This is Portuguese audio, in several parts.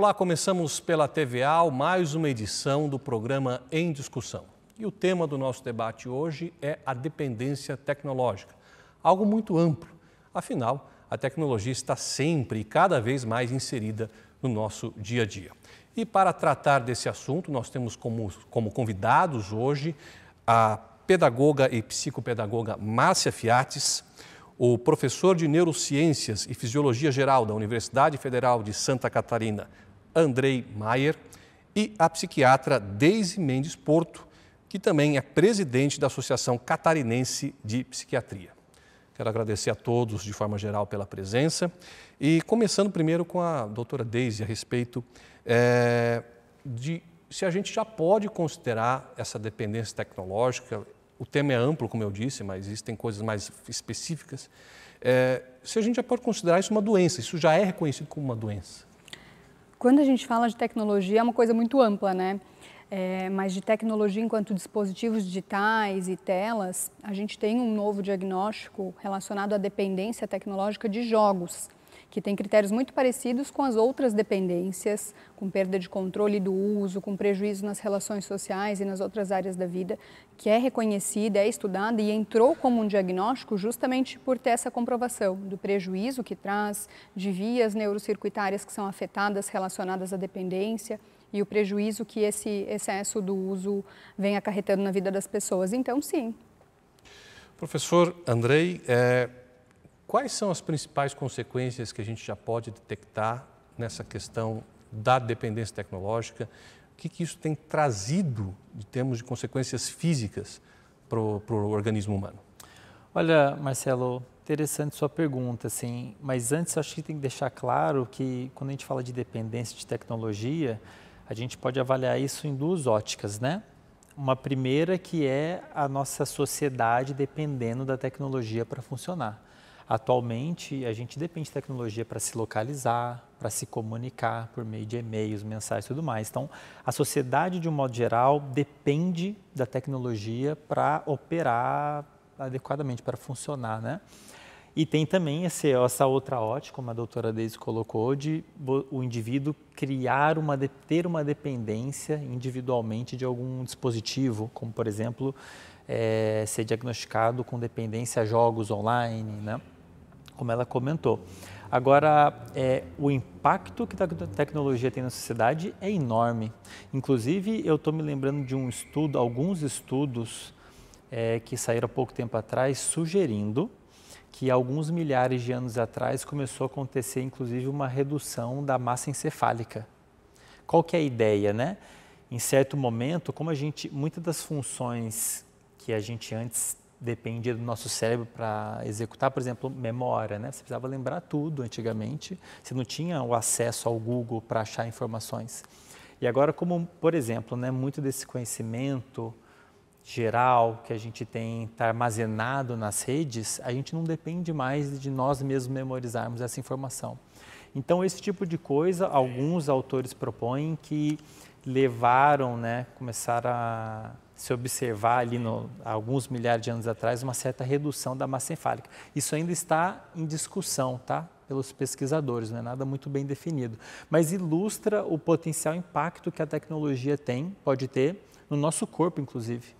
Olá, começamos pela TVA, mais uma edição do programa Em Discussão. E o tema do nosso debate hoje é a dependência tecnológica, algo muito amplo. Afinal, a tecnologia está sempre e cada vez mais inserida no nosso dia a dia. E para tratar desse assunto, nós temos como, como convidados hoje a pedagoga e psicopedagoga Márcia Fiates, o professor de Neurociências e Fisiologia Geral da Universidade Federal de Santa Catarina, Andrei Maier, e a psiquiatra Deise Mendes Porto, que também é presidente da Associação Catarinense de Psiquiatria. Quero agradecer a todos, de forma geral, pela presença. E começando primeiro com a doutora Deise, a respeito é, de se a gente já pode considerar essa dependência tecnológica. O tema é amplo, como eu disse, mas existem coisas mais específicas. É, se a gente já pode considerar isso uma doença, isso já é reconhecido como uma doença. Quando a gente fala de tecnologia, é uma coisa muito ampla, né? É, mas de tecnologia enquanto dispositivos digitais e telas, a gente tem um novo diagnóstico relacionado à dependência tecnológica de jogos que tem critérios muito parecidos com as outras dependências, com perda de controle do uso, com prejuízo nas relações sociais e nas outras áreas da vida, que é reconhecida, é estudada e entrou como um diagnóstico justamente por ter essa comprovação do prejuízo que traz, de vias neurocircuitárias que são afetadas relacionadas à dependência e o prejuízo que esse excesso do uso vem acarretando na vida das pessoas. Então, sim. Professor Andrei, é quais são as principais consequências que a gente já pode detectar nessa questão da dependência tecnológica? O que, que isso tem trazido em termos de consequências físicas para o, organismo humano? Olha, Marcelo, interessante sua pergunta, assim, mas antes acho que tem que deixar claro que quando a gente fala de dependência de tecnologia, a gente pode avaliar isso em duas óticas, né? Uma primeira que é a nossa sociedade dependendo da tecnologia para funcionar. Atualmente, a gente depende de tecnologia para se localizar, para se comunicar por meio de e-mails, mensagens e tudo mais. Então, a sociedade, de um modo geral, depende da tecnologia para operar adequadamente, para funcionar, né? E tem também essa outra ótica, como a doutora Deise colocou, de o indivíduo criar uma, ter uma dependência individualmente de algum dispositivo, como por exemplo, é, ser diagnosticado com dependência a jogos online, né? como ela comentou. Agora, é, o impacto que a tecnologia tem na sociedade é enorme. Inclusive, eu estou me lembrando de um estudo, alguns estudos é, que saíram há pouco tempo atrás, sugerindo que alguns milhares de anos atrás começou a acontecer, inclusive, uma redução da massa encefálica. Qual que é a ideia, né? Em certo momento, como a gente, muitas das funções que a gente antes dependia do nosso cérebro para executar, por exemplo, memória, né? Você precisava lembrar tudo antigamente, você não tinha o acesso ao Google para achar informações. E agora, como, por exemplo, né, muito desse conhecimento geral que a gente tem está armazenado nas redes, a gente não depende mais de nós mesmos memorizarmos essa informação. Então, esse tipo de coisa, alguns autores propõem que levaram, né, começaram a se observar ali no, alguns milhares de anos atrás uma certa redução da massa encefálica. Isso ainda está em discussão, tá? Pelos pesquisadores, não é nada muito bem definido, mas ilustra o potencial impacto que a tecnologia tem, pode ter no nosso corpo, inclusive,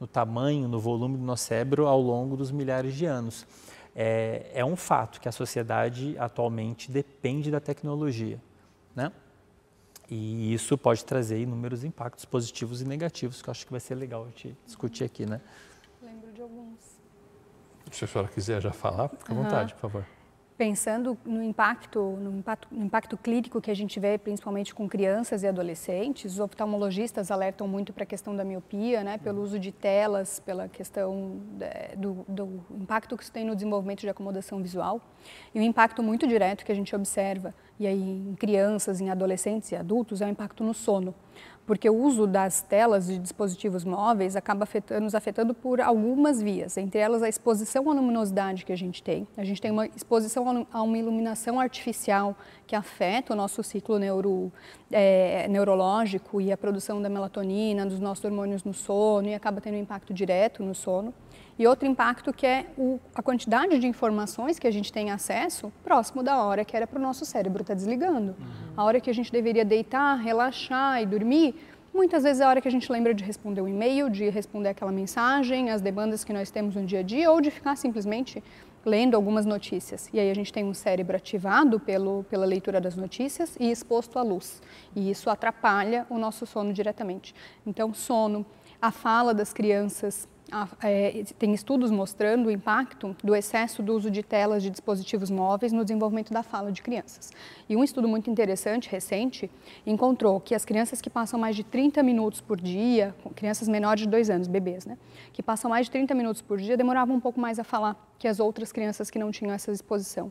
no tamanho, no volume do nosso cérebro ao longo dos milhares de anos. É, é um fato que a sociedade atualmente depende da tecnologia, né? E isso pode trazer inúmeros impactos positivos e negativos, que eu acho que vai ser legal gente discutir aqui, né? Lembro de alguns. Se a senhora quiser já falar, fica à uhum. vontade, por favor. Pensando no impacto, no impacto, no impacto clínico que a gente vê, principalmente com crianças e adolescentes, os oftalmologistas alertam muito para a questão da miopia, né, pelo uso de telas, pela questão é, do, do impacto que isso tem no desenvolvimento de acomodação visual e o impacto muito direto que a gente observa e aí em crianças, em adolescentes e adultos, é o impacto no sono. Porque o uso das telas de dispositivos móveis acaba afetando, nos afetando por algumas vias, entre elas a exposição à luminosidade que a gente tem. A gente tem uma exposição a uma iluminação artificial que afeta o nosso ciclo neuro, é, neurológico e a produção da melatonina, dos nossos hormônios no sono e acaba tendo um impacto direto no sono. E outro impacto que é o, a quantidade de informações que a gente tem acesso próximo da hora que era para o nosso cérebro estar tá desligando. Uhum. A hora que a gente deveria deitar, relaxar e dormir, muitas vezes é a hora que a gente lembra de responder um e-mail, de responder aquela mensagem, as demandas que nós temos no dia a dia ou de ficar simplesmente lendo algumas notícias. E aí a gente tem um cérebro ativado pelo, pela leitura das notícias e exposto à luz. E isso atrapalha o nosso sono diretamente. Então, sono, a fala das crianças, ah, é, tem estudos mostrando o impacto do excesso do uso de telas de dispositivos móveis no desenvolvimento da fala de crianças. E um estudo muito interessante, recente, encontrou que as crianças que passam mais de 30 minutos por dia, crianças menores de 2 anos, bebês, né, que passam mais de 30 minutos por dia, demoravam um pouco mais a falar que as outras crianças que não tinham essa exposição.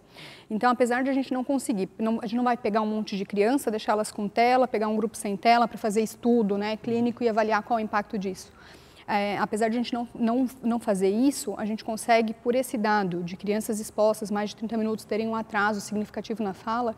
Então, apesar de a gente não conseguir, não, a gente não vai pegar um monte de criança, deixá-las com tela, pegar um grupo sem tela para fazer estudo né, clínico e avaliar qual é o impacto disso é, apesar de a gente não, não, não fazer isso, a gente consegue, por esse dado de crianças expostas mais de 30 minutos terem um atraso significativo na fala,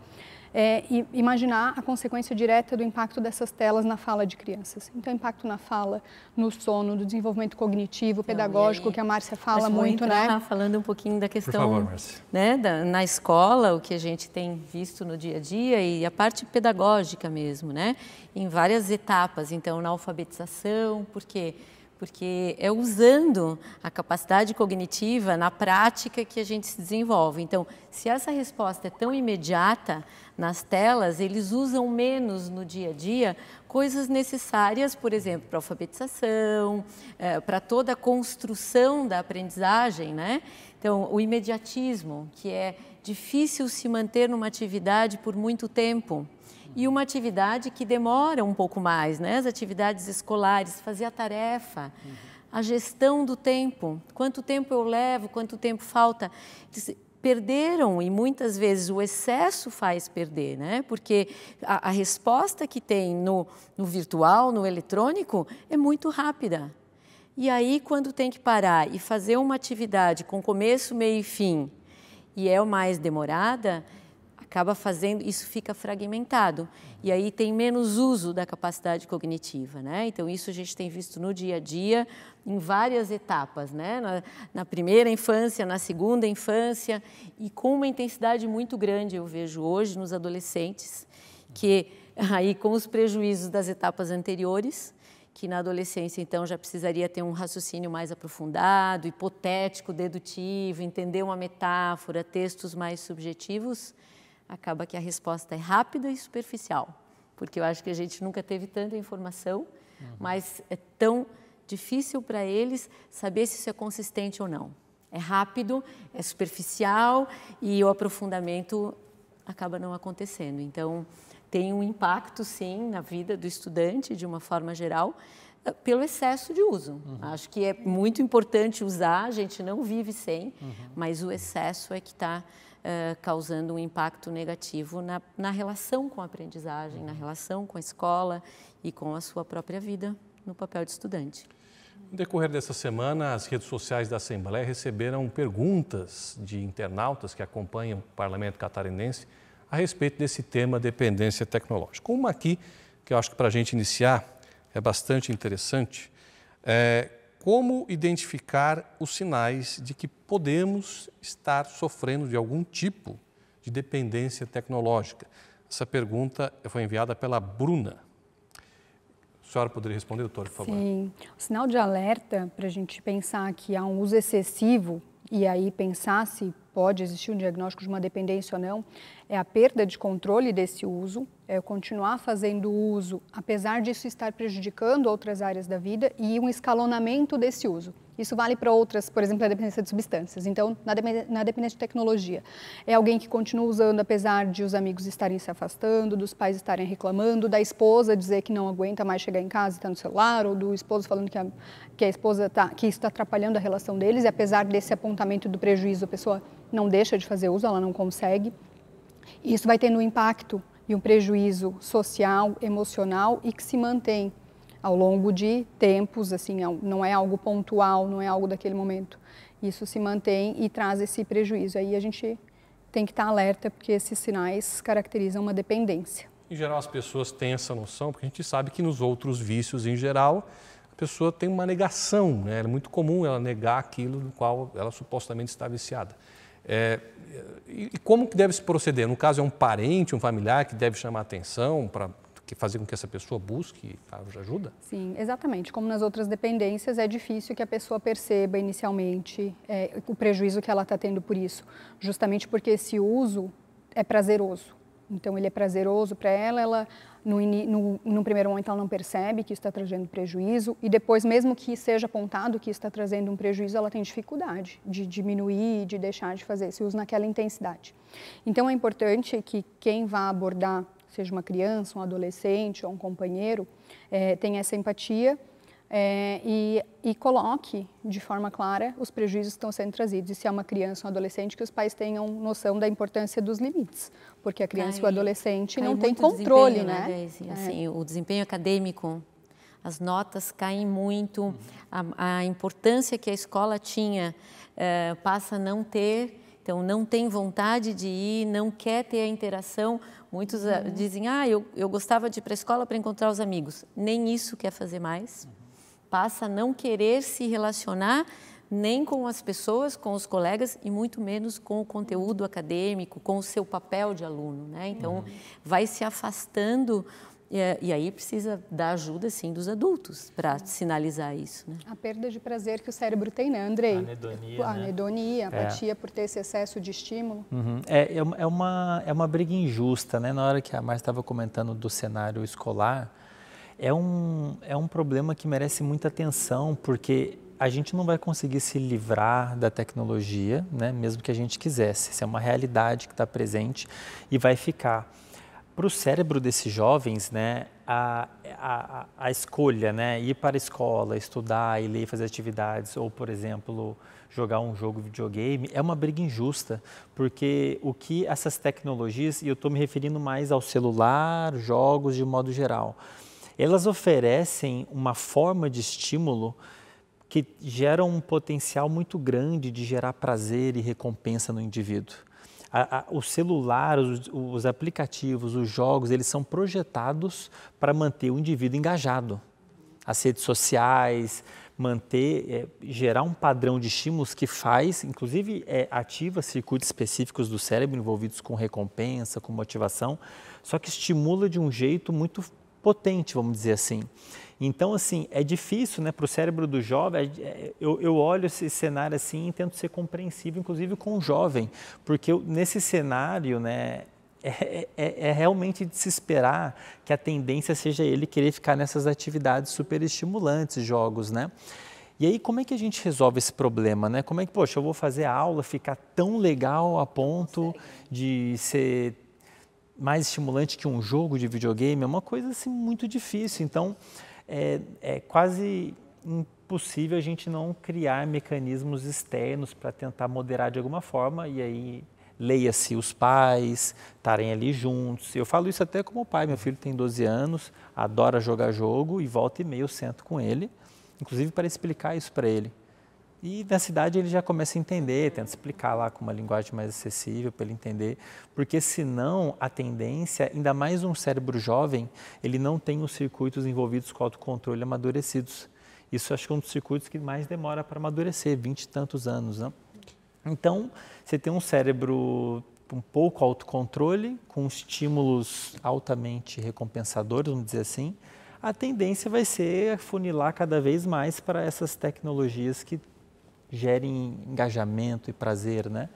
é, imaginar a consequência direta do impacto dessas telas na fala de crianças. Então, impacto na fala, no sono, do desenvolvimento cognitivo, pedagógico, que a Márcia fala muito, né? né? Falando um pouquinho da questão favor, né, da, na escola, o que a gente tem visto no dia a dia e a parte pedagógica mesmo, né? Em várias etapas, então, na alfabetização, porque quê? porque é usando a capacidade cognitiva na prática que a gente se desenvolve. Então, se essa resposta é tão imediata nas telas, eles usam menos no dia a dia coisas necessárias, por exemplo, para alfabetização, é, eh, para toda a construção da aprendizagem, né? Então, o imediatismo, que é difícil se manter numa atividade por muito tempo e uma atividade que demora um pouco mais, né? As atividades escolares, fazer a tarefa, uhum. a gestão do tempo, quanto tempo eu levo, quanto tempo falta. Perderam e muitas vezes o excesso faz perder, né? Porque a, a resposta que tem no, no virtual, no eletrônico, é muito rápida. E aí, quando tem que parar e fazer uma atividade com começo, meio e fim, e é o mais demorada, acaba fazendo, isso fica fragmentado. E aí tem menos uso da capacidade cognitiva, né? Então, isso a gente tem visto no dia a dia, em várias etapas, né? Na, na primeira infância, na segunda infância, e com uma intensidade muito grande, eu vejo hoje nos adolescentes, que aí com os prejuízos das etapas anteriores, que na adolescência então já precisaria ter um raciocínio mais aprofundado, hipotético, dedutivo, entender uma metáfora, textos mais subjetivos acaba que a resposta é rápida e superficial, porque eu acho que a gente nunca teve tanta informação, uhum. mas é tão difícil para eles saber se isso é consistente ou não. É rápido, é superficial e o aprofundamento acaba não acontecendo. Então, tem um impacto, sim, na vida do estudante, de uma forma geral, eh, pelo excesso de uso. Uhum. Acho que é muito importante usar, a gente não vive sem, uhum. mas o excesso é que está eh, causando um impacto negativo na, na relação com a aprendizagem, na uhum. relação com a escola e com a sua própria vida no papel de estudante. No decorrer dessa semana, as redes sociais da Assembleia receberam perguntas de internautas que acompanham o parlamento catarinense a respeito desse tema dependência tecnológica. Uma aqui, que eu acho que para a gente iniciar é bastante interessante, é, como identificar os sinais de que podemos estar sofrendo de algum tipo de dependência tecnológica? Essa pergunta foi enviada pela Bruna. A senhora poderia responder, doutor, por favor? Sim. O sinal de alerta para a gente pensar que há um uso excessivo e aí pensar se pode existir um diagnóstico de uma dependência ou não, é a perda de controle desse uso, é continuar fazendo uso, apesar disso estar prejudicando outras áreas da vida e um escalonamento desse uso. Isso vale para outras, por exemplo, a dependência de substâncias. Então, na, dependência de tecnologia, é alguém que continua usando apesar de os amigos estarem se afastando, dos pais estarem reclamando, da esposa dizer que não aguenta mais chegar em casa e estar tá no celular, ou do esposo falando que a, que a esposa está que está atrapalhando a relação deles, e apesar desse apontamento do prejuízo, a pessoa não deixa de fazer uso, ela não consegue. isso vai tendo um impacto e um prejuízo social, emocional e que se mantém ao longo de tempos, assim, é não é algo pontual, não é algo daquele momento. Isso se mantém e traz esse prejuízo. Aí a gente tem que estar alerta porque esses sinais caracterizam uma dependência. Em geral, as pessoas têm essa noção, porque a gente sabe que nos outros vícios, em geral, a pessoa tem uma negação, né? é muito comum ela negar aquilo no qual ela supostamente está viciada. É, e como que deve se proceder? No caso, é um parente, um familiar que deve chamar atenção para fazer com que essa pessoa busque tá, ajuda? Sim, exatamente. Como nas outras dependências, é difícil que a pessoa perceba inicialmente é, o prejuízo que ela está tendo por isso, justamente porque esse uso é prazeroso. Então ele é prazeroso para ela, ela no, no, no, primeiro momento ela não percebe que está trazendo prejuízo e depois mesmo que seja apontado que está trazendo um prejuízo, ela tem dificuldade de diminuir, de deixar de fazer esse uso naquela intensidade. Então é importante que quem vá abordar, seja uma criança, um adolescente ou um companheiro, é, tenha essa empatia é, e, e, coloque de forma clara os prejuízos que estão sendo trazidos. E se é uma criança ou um adolescente, que os pais tenham noção da importância dos limites, porque a criança e o adolescente não têm controle, né? né Assim, é. Assim, o desempenho acadêmico, as notas caem muito, a, a importância que a escola tinha é, passa a não ter. Então, não tem vontade de ir, não quer ter a interação. Muitos eh, uhum. dizem, ah, eu, eu gostava de ir para a escola para encontrar os amigos. Nem isso quer fazer mais. Uhum passa a não querer se relacionar nem com as pessoas, com os colegas e muito menos com o conteúdo acadêmico, com o seu papel de aluno, né? Então, uhum. vai se afastando e, e, aí precisa da ajuda, sim, dos adultos para sinalizar isso. Né? A perda de prazer que o cérebro tem, né, Andrei? A anedonia, a, né? anedonia, a é. apatia é. por ter esse excesso de estímulo. Uhum. É, é, é, uma, é uma briga injusta, né? Na hora que a Márcia estava comentando do cenário escolar, é um, é um problema que merece muita atenção, porque a gente não vai conseguir se livrar da tecnologia, né? mesmo que a gente quisesse. Isso é uma realidade que está presente e vai ficar. Para o cérebro desses jovens, né, a, a, a escolha, né, ir para a escola, estudar e ler, fazer atividades, ou, por exemplo, jogar um jogo videogame, é uma briga injusta, porque o que essas tecnologias, e eu estou me referindo mais ao celular, jogos de modo geral, elas oferecem uma forma de estímulo que gera um potencial muito grande de gerar prazer e recompensa no indivíduo. A, a, o celular, os, os aplicativos, os jogos, eles são projetados para manter o indivíduo engajado. As redes sociais, manter, é, gerar um padrão de estímulos que faz, inclusive é, ativa circuitos específicos do cérebro envolvidos com recompensa, com motivação, só que estimula de um jeito muito potente, vamos dizer assim. Então, assim, é difícil né, para o cérebro do jovem. É, é, eu, eu, olho esse cenário assim e tento ser compreensível, inclusive com o jovem, porque eu, nesse cenário, né, é, é, é, é realmente de se esperar que a tendência seja ele querer ficar nessas atividades super estimulantes, jogos, né? E aí, como é que a gente resolve esse problema, né? Como é que, poxa, eu vou fazer a aula ficar tão legal a ponto de ser mais estimulante que um jogo de videogame é uma coisa assim, muito difícil. Então, é, é quase impossível a gente não criar mecanismos externos para tentar moderar de alguma forma e aí leia-se os pais estarem ali juntos. Eu falo isso até como pai, meu filho tem 12 anos, adora jogar jogo e volta e meia eu sento com ele, inclusive para explicar isso para ele. E na cidade ele já começa a entender, tenta explicar lá com uma linguagem mais acessível para ele entender, porque senão a tendência, ainda mais um cérebro jovem, ele não tem os circuitos envolvidos com autocontrole amadurecidos. Isso acho que é um dos circuitos que mais demora para amadurecer, vinte e tantos anos. Né? Então, você tem um cérebro um pouco autocontrole, com estímulos altamente recompensadores, vamos dizer assim, a tendência vai ser funilar cada vez mais para essas tecnologias que gerem engajamento e prazer, né?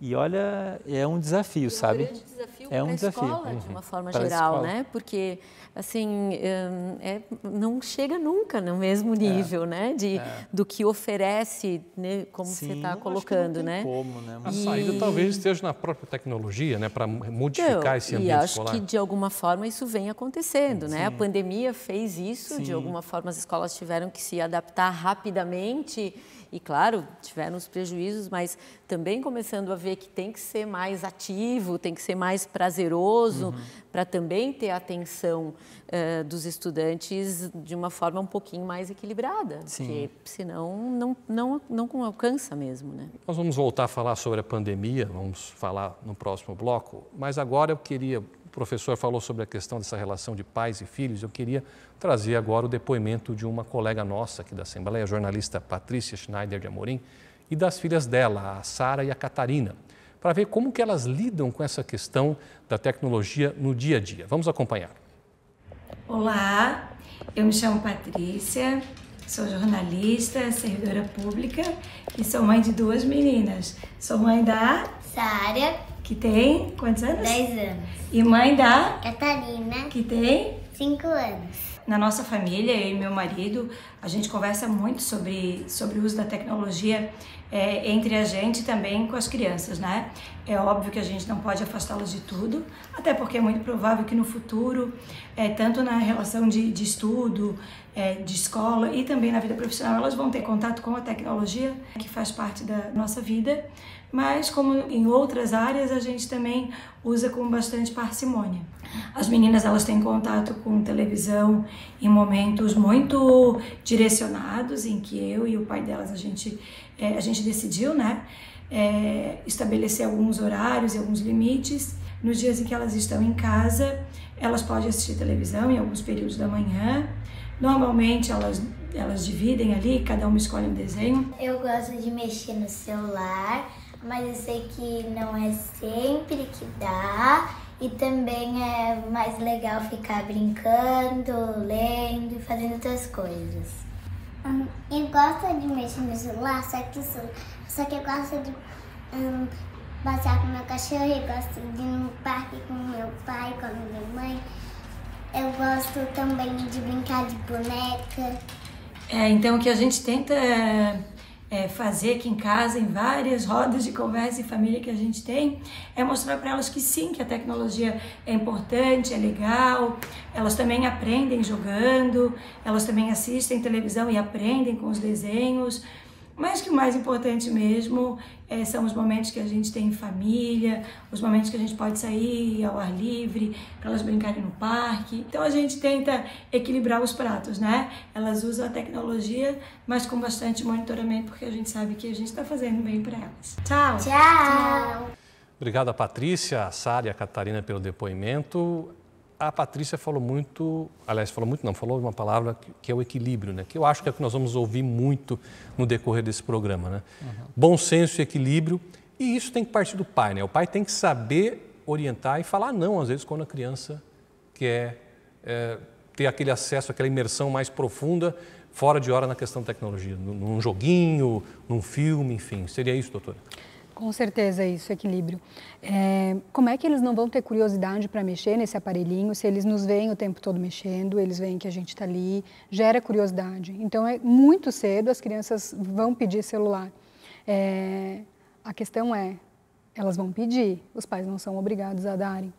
E olha, é um desafio, e sabe? Um grande desafio é um desafio. escola, de uhum. uma forma geral, né? Porque, assim, hum, é, não chega nunca no mesmo é. nível, é. né? De, é. Do que oferece, né? como Sim, você está colocando, né? Como, né? A e... saída talvez esteja na própria tecnologia, né? Para modificar esse ambiente escolar. E acho escolar. que, de alguma forma, isso vem acontecendo, Sim. né? A pandemia fez isso, Sim. de alguma forma, as escolas tiveram que se adaptar rapidamente e claro, tiveram os prejuízos, mas também começando a ver que tem que ser mais ativo, tem que ser mais prazeroso, uhum. para também ter a atenção uh, dos estudantes de uma forma um pouquinho mais equilibrada. Sim. Porque senão não, não, não, não alcança mesmo. Né? Nós vamos voltar a falar sobre a pandemia, vamos falar no próximo bloco, mas agora eu queria professor falou sobre a questão dessa relação de pais e filhos. Eu queria trazer agora o depoimento de uma colega nossa aqui da Assembleia, a jornalista Patrícia Schneider de Amorim, e das filhas dela, a Sara e a Catarina, para ver como que elas lidam com essa questão da tecnologia no dia a dia. Vamos acompanhar. Olá, eu me chamo Patrícia, sou jornalista, servidora pública e sou mãe de duas meninas. Sou mãe da Sara que tem quantos anos? 10 anos. E mãe da? Catarina. Que tem? 5 anos. Na nossa família, eu e meu marido, a gente conversa muito sobre, sobre o uso da tecnologia é, entre a gente e também com as crianças, né? É óbvio que a gente não pode afastá-las de tudo, até porque é muito provável que no futuro, é, tanto na relação de, de estudo, é, de escola e também na vida profissional, elas vão ter contato com a tecnologia que faz parte da nossa vida mas como em outras áreas a gente também usa com bastante parcimônia. As meninas elas têm contato com televisão em momentos muito direcionados em que eu e o pai delas a gente é, a gente decidiu, né, é, estabelecer alguns horários e alguns limites. Nos dias em que elas estão em casa, elas podem assistir televisão em alguns períodos da manhã. Normalmente elas elas dividem ali, cada uma escolhe um desenho. Eu gosto de mexer no celular mas eu sei que não é sempre que dá. E também é mais legal ficar brincando, lendo e fazendo outras coisas. Hum, eu gosto de mexer no celular, só que, só que eu gosto de hum, passear com meu cachorro, eu gosto de ir no parque com meu pai, com a minha mãe. Eu gosto também de brincar de boneca. É, então o que a gente tenta é é, fazer aqui em casa, em várias rodas de conversa e família que a gente tem, é mostrar para elas que sim, que a tecnologia é importante, é legal, elas também aprendem jogando, elas também assistem televisão e aprendem com os desenhos. Mas que o mais importante mesmo é, são os momentos que a gente tem em família, os momentos que a gente pode sair ao ar livre, para elas brincarem no parque. Então a gente tenta equilibrar os pratos, né? Elas usam a tecnologia, mas com bastante monitoramento, porque a gente sabe que a gente está fazendo bem para elas. Tchau! Tchau! Tchau. Obrigado a Patrícia, a Sara e a Catarina pelo depoimento a Patrícia falou muito, aliás, falou muito não, falou uma palavra que é o equilíbrio, né? Que eu acho que é o que nós vamos ouvir muito no decorrer desse programa, né? Uhum. Bom senso e equilíbrio, e isso tem que partir do pai, né? O pai tem que saber orientar e falar não, às vezes, quando a criança quer é, ter aquele acesso, aquela imersão mais profunda, fora de hora na questão da tecnologia, num joguinho, num filme, enfim. Seria isso, doutora? Com certeza isso, equilíbrio. É, como é que eles não vão ter curiosidade para mexer nesse aparelhinho se eles nos veem o tempo todo mexendo, eles veem que a gente está ali, gera curiosidade. Então é muito cedo as crianças vão pedir celular. É, a questão é, elas vão pedir, os pais não são obrigados a darem.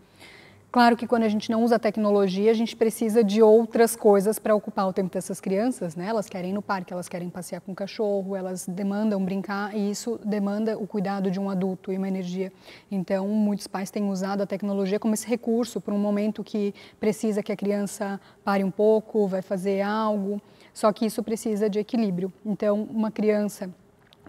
Claro que quando a gente não usa tecnologia, a gente precisa de outras coisas para ocupar o tempo dessas crianças, né? Elas querem ir no parque, elas querem passear com o cachorro, elas demandam brincar e isso demanda o cuidado de um adulto e uma energia. Então, muitos pais têm usado a tecnologia como esse recurso para um momento que precisa que a criança pare um pouco, vai fazer algo. Só que isso precisa de equilíbrio. Então, uma criança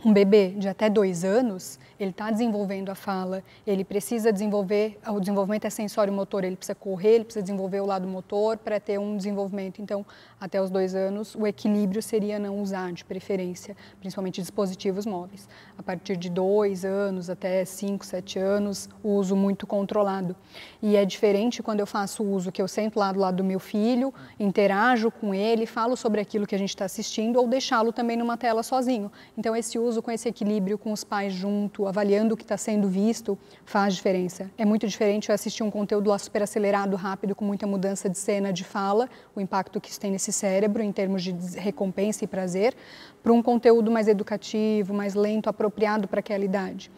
um bebê de até dois anos, ele está desenvolvendo a fala, ele precisa desenvolver, o desenvolvimento é sensório-motor, ele precisa correr, ele precisa desenvolver o lado motor para ter um desenvolvimento. Então, até os dois anos, o equilíbrio seria não usar, de preferência, principalmente dispositivos móveis. A partir de dois anos até cinco, sete anos, o uso muito controlado. E é diferente quando eu faço o uso que eu sento lá do lado do meu filho, interajo com ele, falo sobre aquilo que a gente está assistindo ou deixá-lo também numa tela sozinho. Então, esse uso uso com esse equilíbrio com os pais junto, avaliando o que está sendo visto, faz diferença. É muito diferente eu assistir um conteúdo lá super acelerado, rápido, com muita mudança de cena, de fala, o impacto que isso tem nesse cérebro em termos de recompensa e prazer, para um conteúdo mais educativo, mais lento, apropriado para aquela idade.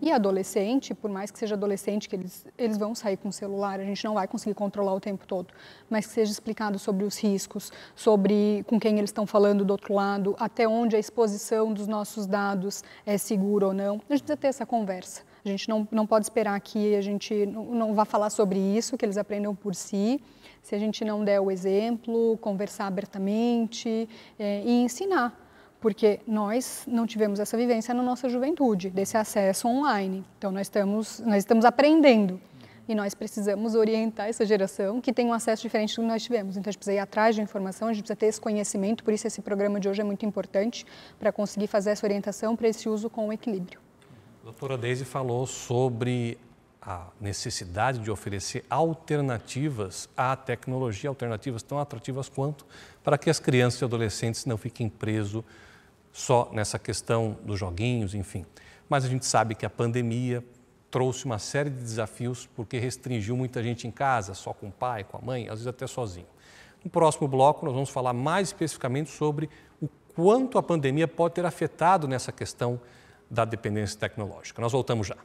E adolescente, por mais que seja adolescente, que eles, eles vão sair com o celular, a gente não vai conseguir controlar o tempo todo, mas que seja explicado sobre os riscos, sobre com quem eles estão falando do outro lado, até onde a exposição dos nossos dados é segura ou não. A gente precisa ter essa conversa. A gente não, não pode esperar que a gente não, não vá falar sobre isso, que eles aprendam por si, se a gente não der o exemplo, conversar abertamente é, e ensinar porque nós não tivemos essa vivência na nossa juventude, desse acesso online. Então, nós estamos, nós estamos aprendendo e nós precisamos orientar essa geração que tem um acesso diferente do que nós tivemos. Então, a gente precisa ir atrás de informação, a gente precisa ter esse conhecimento, por isso esse programa de hoje é muito importante para conseguir fazer essa orientação para esse uso com equilíbrio. A doutora Deise falou sobre a necessidade de oferecer alternativas à tecnologia, alternativas tão atrativas quanto para que as crianças e adolescentes não fiquem presos só nessa questão dos joguinhos, enfim. Mas a gente sabe que a pandemia trouxe uma série de desafios porque restringiu muita gente em casa, só com o pai, com a mãe, às vezes até sozinho. No próximo bloco, nós vamos falar mais especificamente sobre o quanto a pandemia pode ter afetado nessa questão da dependência tecnológica. Nós voltamos já.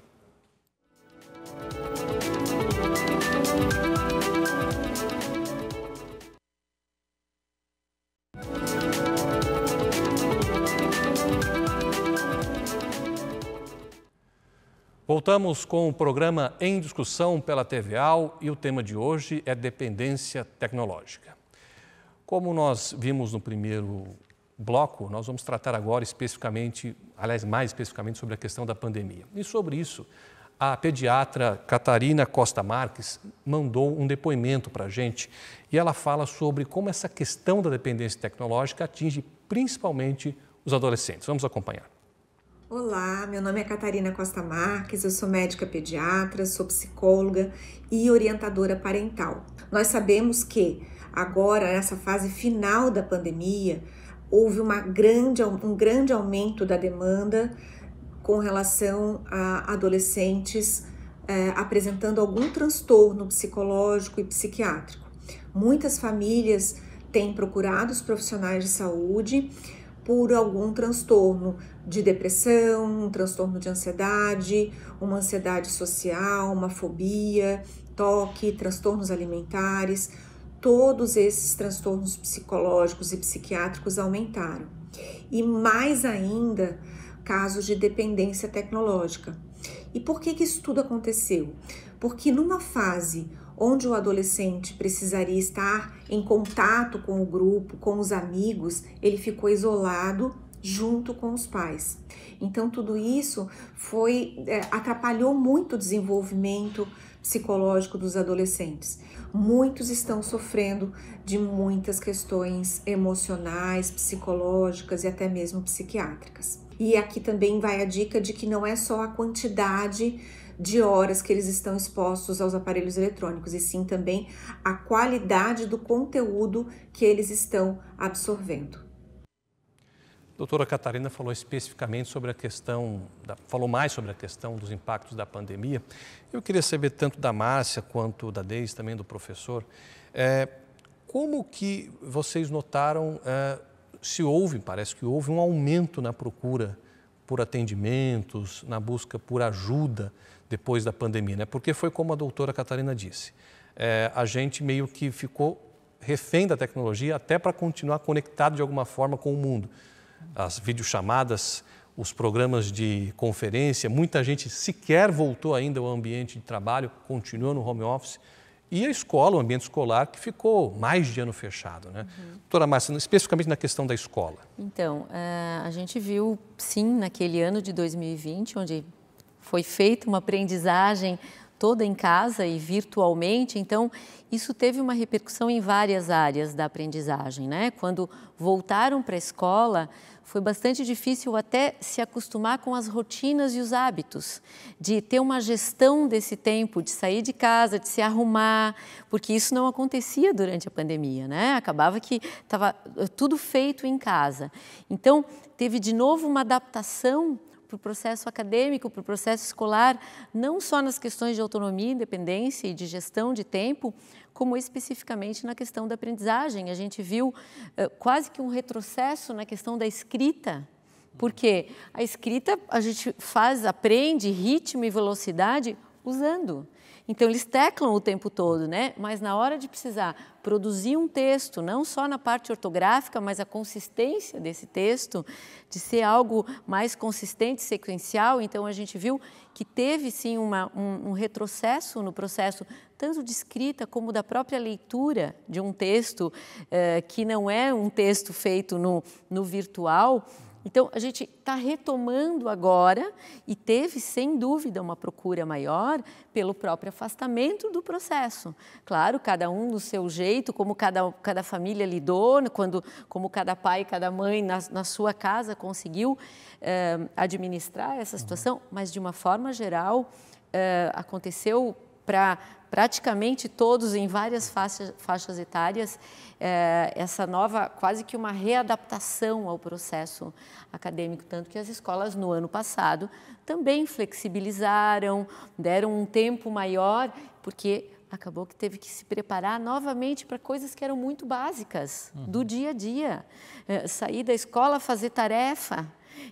Voltamos com o programa em discussão pela TVAL e o tema de hoje é dependência tecnológica. Como nós vimos no primeiro bloco, nós vamos tratar agora especificamente, aliás, mais especificamente sobre a questão da pandemia. E sobre isso, a pediatra Catarina Costa Marques mandou um depoimento para a gente e ela fala sobre como essa questão da dependência tecnológica atinge principalmente os adolescentes. Vamos acompanhar. Olá, meu nome é Catarina Costa Marques, eu sou médica pediatra, sou psicóloga e orientadora parental. Nós sabemos que agora, nessa fase final da pandemia, houve uma grande, um grande aumento da demanda com relação a adolescentes é, apresentando algum transtorno psicológico e psiquiátrico. Muitas famílias têm procurado os profissionais de saúde por algum transtorno, de depressão, um transtorno de ansiedade, uma ansiedade social, uma fobia, toque, transtornos alimentares, todos esses transtornos psicológicos e psiquiátricos aumentaram. E mais ainda, casos de dependência tecnológica. E por que, que isso tudo aconteceu? Porque numa fase onde o adolescente precisaria estar em contato com o grupo, com os amigos, ele ficou isolado junto com os pais. Então tudo isso foi é, atrapalhou muito o desenvolvimento psicológico dos adolescentes. Muitos estão sofrendo de muitas questões emocionais, psicológicas e até mesmo psiquiátricas. E aqui também vai a dica de que não é só a quantidade de horas que eles estão expostos aos aparelhos eletrônicos, e sim também a qualidade do conteúdo que eles estão absorvendo doutora Catarina falou especificamente sobre a questão, da, falou mais sobre a questão dos impactos da pandemia. Eu queria saber tanto da Márcia quanto da Deise, também do professor, é, como que vocês notaram, é, se houve, parece que houve, um aumento na procura por atendimentos, na busca por ajuda depois da pandemia, né? Porque foi como a doutora Catarina disse, é, a gente meio que ficou refém da tecnologia até para continuar conectado de alguma forma com o mundo as videochamadas, os programas de conferência, muita gente sequer voltou ainda ao ambiente de trabalho, continua no home office. E a escola, o ambiente escolar, que ficou mais de ano fechado. Né? Uhum. Doutora Márcia, especificamente na questão da escola. Então, eh, a gente viu, sim, naquele ano de 2020, onde foi feita uma aprendizagem toda em casa e virtualmente. Então, isso teve uma repercussão em várias áreas da aprendizagem, né? Quando voltaram para a escola, foi bastante difícil até se acostumar com as rotinas e os hábitos, de ter uma gestão desse tempo, de sair de casa, de se arrumar, porque isso não acontecia durante a pandemia, né? Acabava que estava eh, tudo feito em casa. Então, teve de novo uma adaptação para o processo acadêmico, para o processo escolar, não só nas questões de autonomia, independência e de gestão de tempo, como especificamente na questão da aprendizagem. A gente viu eh, quase que um retrocesso na questão da escrita, porque a escrita a gente faz, aprende ritmo e velocidade usando. Então eles teclam o tempo todo, né? Mas na hora de precisar produzir um texto, não só na parte ortográfica, mas a consistência desse texto, de ser algo mais consistente, sequencial, então a gente viu que teve sim uma, um, um retrocesso no processo tanto de escrita como da própria leitura de um texto eh, que não é um texto feito no, no virtual, então, a gente está retomando agora e teve, sem dúvida, uma procura maior pelo próprio afastamento do processo. Claro, cada um do seu jeito, como cada, cada família lidou, né, quando, como cada pai e cada mãe na, na sua casa conseguiu eh, administrar essa situação, uhum. mas de uma forma geral, eh, aconteceu para praticamente todos em várias faixas, faixas etárias, é, essa nova, quase que uma readaptação ao processo acadêmico, tanto que as escolas no ano passado também flexibilizaram, deram um tempo maior, porque acabou que teve que se preparar novamente para coisas que eram muito básicas uhum. do dia a dia, é, sair da escola, fazer tarefa,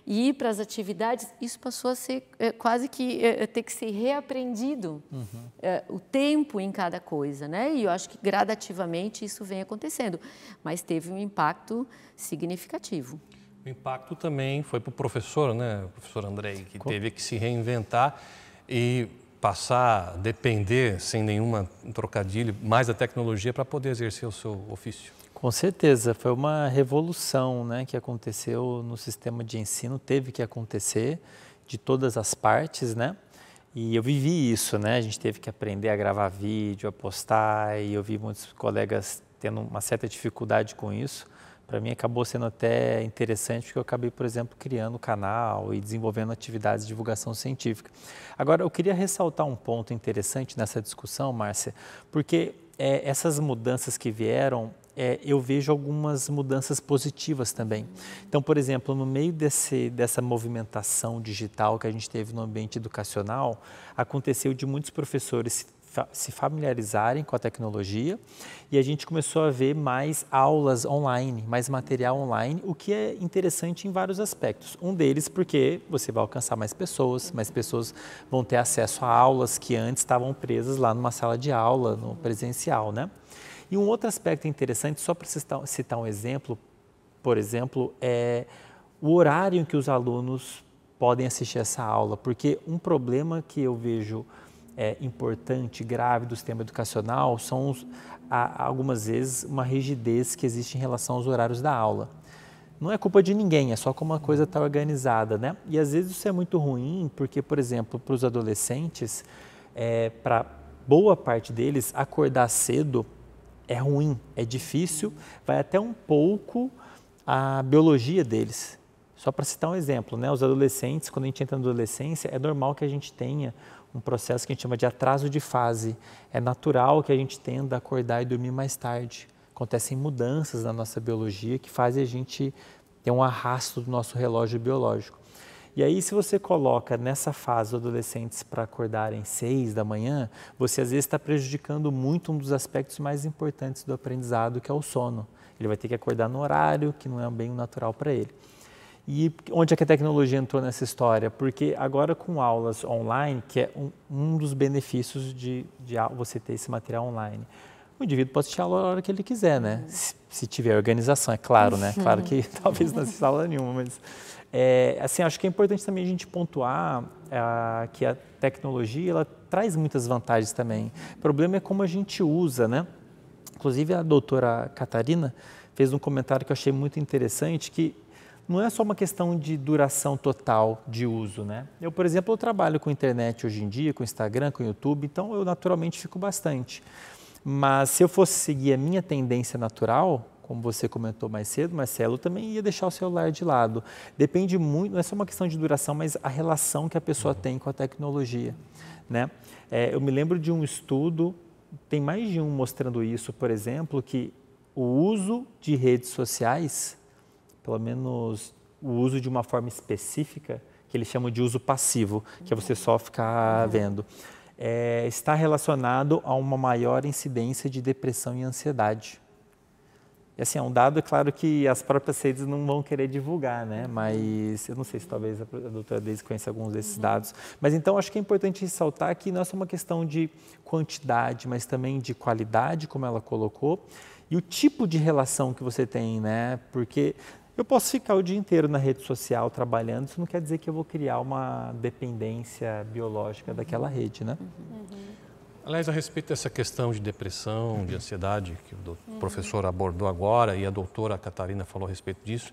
e ir para as atividades, isso passou a ser é, quase que é, é, ter que ser reaprendido uhum. é, o tempo em cada coisa, né? E eu acho que gradativamente isso vem acontecendo, mas teve um impacto significativo. O impacto também foi para o professor, né, o professor Andrei, que teve que se reinventar e passar a depender, sem nenhuma trocadilho, mais da tecnologia para poder exercer o seu ofício. Com certeza, foi uma revolução né, que aconteceu no sistema de ensino, teve que acontecer de todas as partes, né? E eu vivi isso, né? A gente teve que aprender a gravar vídeo, a postar, e eu vi muitos colegas tendo uma certa dificuldade com isso. Para mim acabou sendo até interessante, porque eu acabei, por exemplo, criando o canal e desenvolvendo atividades de divulgação científica. Agora, eu queria ressaltar um ponto interessante nessa discussão, Márcia, porque é, essas mudanças que vieram é, eu vejo algumas mudanças positivas também. Então, por exemplo, no meio desse, dessa movimentação digital que a gente teve no ambiente educacional, aconteceu de muitos professores se familiarizarem com a tecnologia e a gente começou a ver mais aulas online, mais material online, o que é interessante em vários aspectos. Um deles porque você vai alcançar mais pessoas, mais pessoas vão ter acesso a aulas que antes estavam presas lá numa sala de aula, no presencial, né? E um outro aspecto interessante, só para citar, citar um exemplo, por exemplo, é o horário em que os alunos podem assistir essa aula, porque um problema que eu vejo é, importante, grave do sistema educacional são os, algumas vezes uma rigidez que existe em relação aos horários da aula. Não é culpa de ninguém, é só como a coisa está organizada, né? E às vezes isso é muito ruim, porque, por exemplo, para os adolescentes, é, para boa parte deles, acordar cedo é ruim, é difícil, vai até um pouco a biologia deles. Só para citar um exemplo, né? os adolescentes, quando a gente entra na adolescência, é normal que a gente tenha um processo que a gente chama de atraso de fase. É natural que a gente tenda a acordar e dormir mais tarde. Acontecem mudanças na nossa biologia que fazem a gente ter um arrasto do nosso relógio biológico. E aí, se você coloca nessa fase adolescentes para acordarem seis da manhã, você às vezes está prejudicando muito um dos aspectos mais importantes do aprendizado, que é o sono. Ele vai ter que acordar no horário que não é bem o natural para ele. E onde é que a tecnologia entrou nessa história? Porque agora com aulas online, que é um, um dos benefícios de, de você ter esse material online, o indivíduo pode assistir a aula a hora que ele quiser, né? Uhum. Se, se tiver organização, é claro, né? Claro que talvez não assista aula nenhuma, mas é, assim, acho que é importante também a gente pontuar ah, que a tecnologia ela traz muitas vantagens também. O problema é como a gente usa, né? Inclusive a doutora Catarina fez um comentário que eu achei muito interessante que não é só uma questão de duração total de uso, né? Eu, por exemplo, eu trabalho com internet hoje em dia, com Instagram, com YouTube, então eu naturalmente fico bastante. Mas se eu fosse seguir a minha tendência natural, como você comentou mais cedo, Marcelo, também ia deixar o celular de lado. Depende muito, não é só uma questão de duração, mas a relação que a pessoa uhum. tem com a tecnologia. Né? É, eu me lembro de um estudo, tem mais de um mostrando isso, por exemplo, que o uso de redes sociais, pelo menos o uso de uma forma específica, que eles chamam de uso passivo, que é você só ficar uhum. vendo, é, está relacionado a uma maior incidência de depressão e ansiedade. E assim, é um dado, é claro que as próprias redes não vão querer divulgar, né? Mas eu não sei se talvez a doutora Deise conheça alguns desses uhum. dados. Mas então acho que é importante ressaltar que não é só uma questão de quantidade, mas também de qualidade, como ela colocou, e o tipo de relação que você tem, né? Porque eu posso ficar o dia inteiro na rede social trabalhando, isso não quer dizer que eu vou criar uma dependência biológica daquela uhum. rede, né? Uhum. uhum. Aliás, a respeito dessa questão de depressão, de uhum. ansiedade, que o uhum. professor abordou agora e a doutora Catarina falou a respeito disso,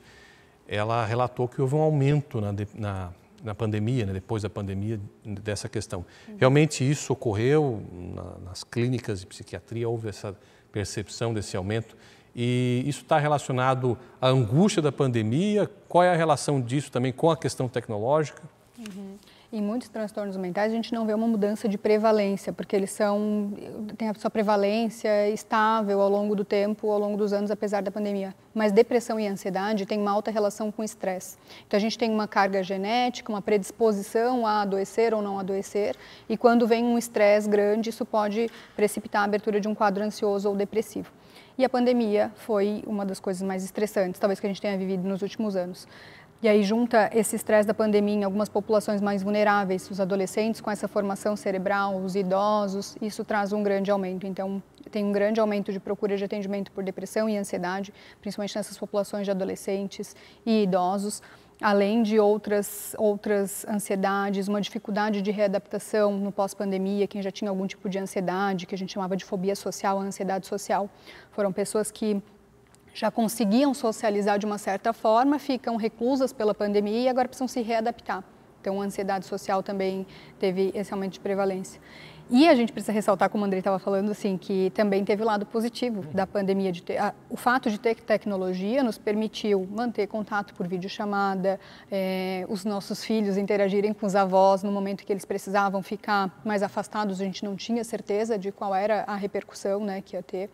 ela relatou que houve um aumento na, na, na pandemia, né, depois da pandemia, dessa questão. Uhum. Realmente isso ocorreu na, nas clínicas de psiquiatria, houve essa percepção desse aumento. E isso está relacionado à angústia da pandemia? Qual é a relação disso também com a questão tecnológica? Uhum em muitos transtornos mentais a gente não vê uma mudança de prevalência, porque eles são têm a sua prevalência estável ao longo do tempo, ao longo dos anos, apesar da pandemia. Mas depressão e ansiedade têm uma alta relação com estresse. Então a gente tem uma carga genética, uma predisposição a adoecer ou não adoecer, e quando vem um estresse grande, isso pode precipitar a abertura de um quadro ansioso ou depressivo. E a pandemia foi uma das coisas mais estressantes, talvez que a gente tenha vivido nos últimos anos. E aí junta esse estresse da pandemia em algumas populações mais vulneráveis, os adolescentes com essa formação cerebral, os idosos, isso traz um grande aumento. Então, tem um grande aumento de procura de atendimento por depressão e ansiedade, principalmente nessas populações de adolescentes e idosos, além de outras outras ansiedades, uma dificuldade de readaptação no pós-pandemia, quem já tinha algum tipo de ansiedade, que a gente chamava de fobia social, ansiedade social, foram pessoas que já conseguiam socializar de uma certa forma, ficam reclusas pela pandemia e agora precisam se readaptar. Então, a ansiedade social também teve esse aumento de prevalência. E a gente precisa ressaltar, como o Andrei estava falando, assim, que também teve o lado positivo da pandemia. De ter, a, o fato de ter tecnologia nos permitiu manter contato por videochamada, é, os nossos filhos interagirem com os avós no momento que eles precisavam ficar mais afastados. A gente não tinha certeza de qual era a repercussão né, que ia ter.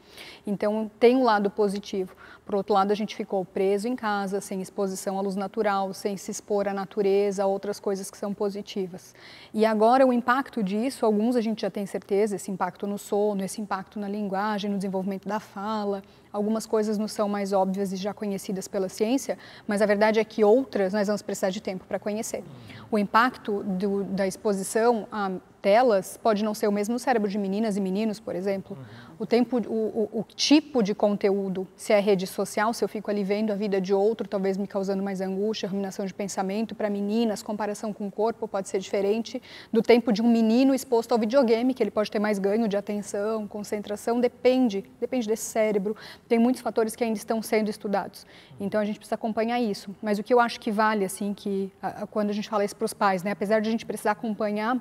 Então, tem um lado positivo. Por outro lado, a gente ficou preso em casa, sem exposição à luz natural, sem se expor à natureza, a outras coisas que são positivas. E agora, o impacto disso, alguns a gente já tem certeza, esse impacto no sono, esse impacto na linguagem, no desenvolvimento da fala, algumas coisas não são mais óbvias e já conhecidas pela ciência, mas a verdade é que outras nós vamos precisar de tempo para conhecer. O impacto do, da exposição a telas pode não ser o mesmo cérebro de meninas e meninos, por exemplo. Uhum. O, tempo, o, o, o, tipo de conteúdo, se é rede social, se eu fico ali vendo a vida de outro, talvez me causando mais angústia, ruminação de pensamento. Para meninas, comparação com o corpo pode ser diferente do tempo de um menino exposto ao videogame, que ele pode ter mais ganho de atenção, concentração. Depende, depende desse cérebro. Tem muitos fatores que ainda estão sendo estudados. Então a gente precisa acompanhar isso. Mas o que eu acho que vale, assim, que a, a, quando a gente fala isso para os pais, né? apesar de a gente precisar acompanhar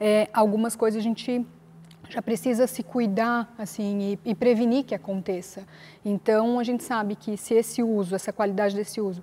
é, algumas coisas a gente já precisa se cuidar assim e, e, prevenir que aconteça. Então a gente sabe que se esse uso, essa qualidade desse uso,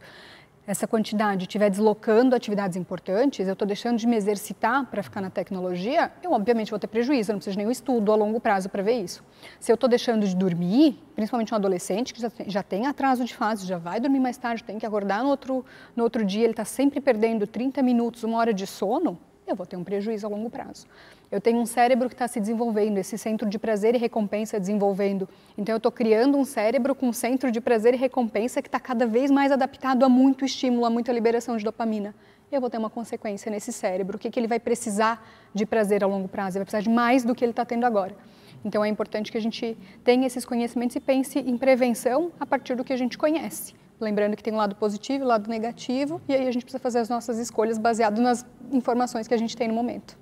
essa quantidade estiver deslocando atividades importantes, eu estou deixando de me exercitar para ficar na tecnologia, eu obviamente vou ter prejuízo, eu não preciso de nenhum estudo a longo prazo para ver isso. Se eu estou deixando de dormir, principalmente um adolescente que já tem, já tem atraso de fase, já vai dormir mais tarde, tem que acordar no outro, no outro dia, ele está sempre perdendo 30 minutos, uma hora de sono, eu vou ter um prejuízo a longo prazo. Eu tenho um cérebro que está se desenvolvendo, esse centro de prazer e recompensa desenvolvendo. Então, eu estou criando um cérebro com um centro de prazer e recompensa que está cada vez mais adaptado a muito estímulo, a muita liberação de dopamina. Eu vou ter uma consequência nesse cérebro. O que, que ele vai precisar de prazer a longo prazo? Ele vai precisar de mais do que ele está tendo agora. Então, é importante que a gente tenha esses conhecimentos e pense em prevenção a partir do que a gente conhece. Lembrando que tem um lado positivo e um lado negativo, e aí a gente precisa fazer as nossas escolhas baseado nas informações que a gente tem no momento.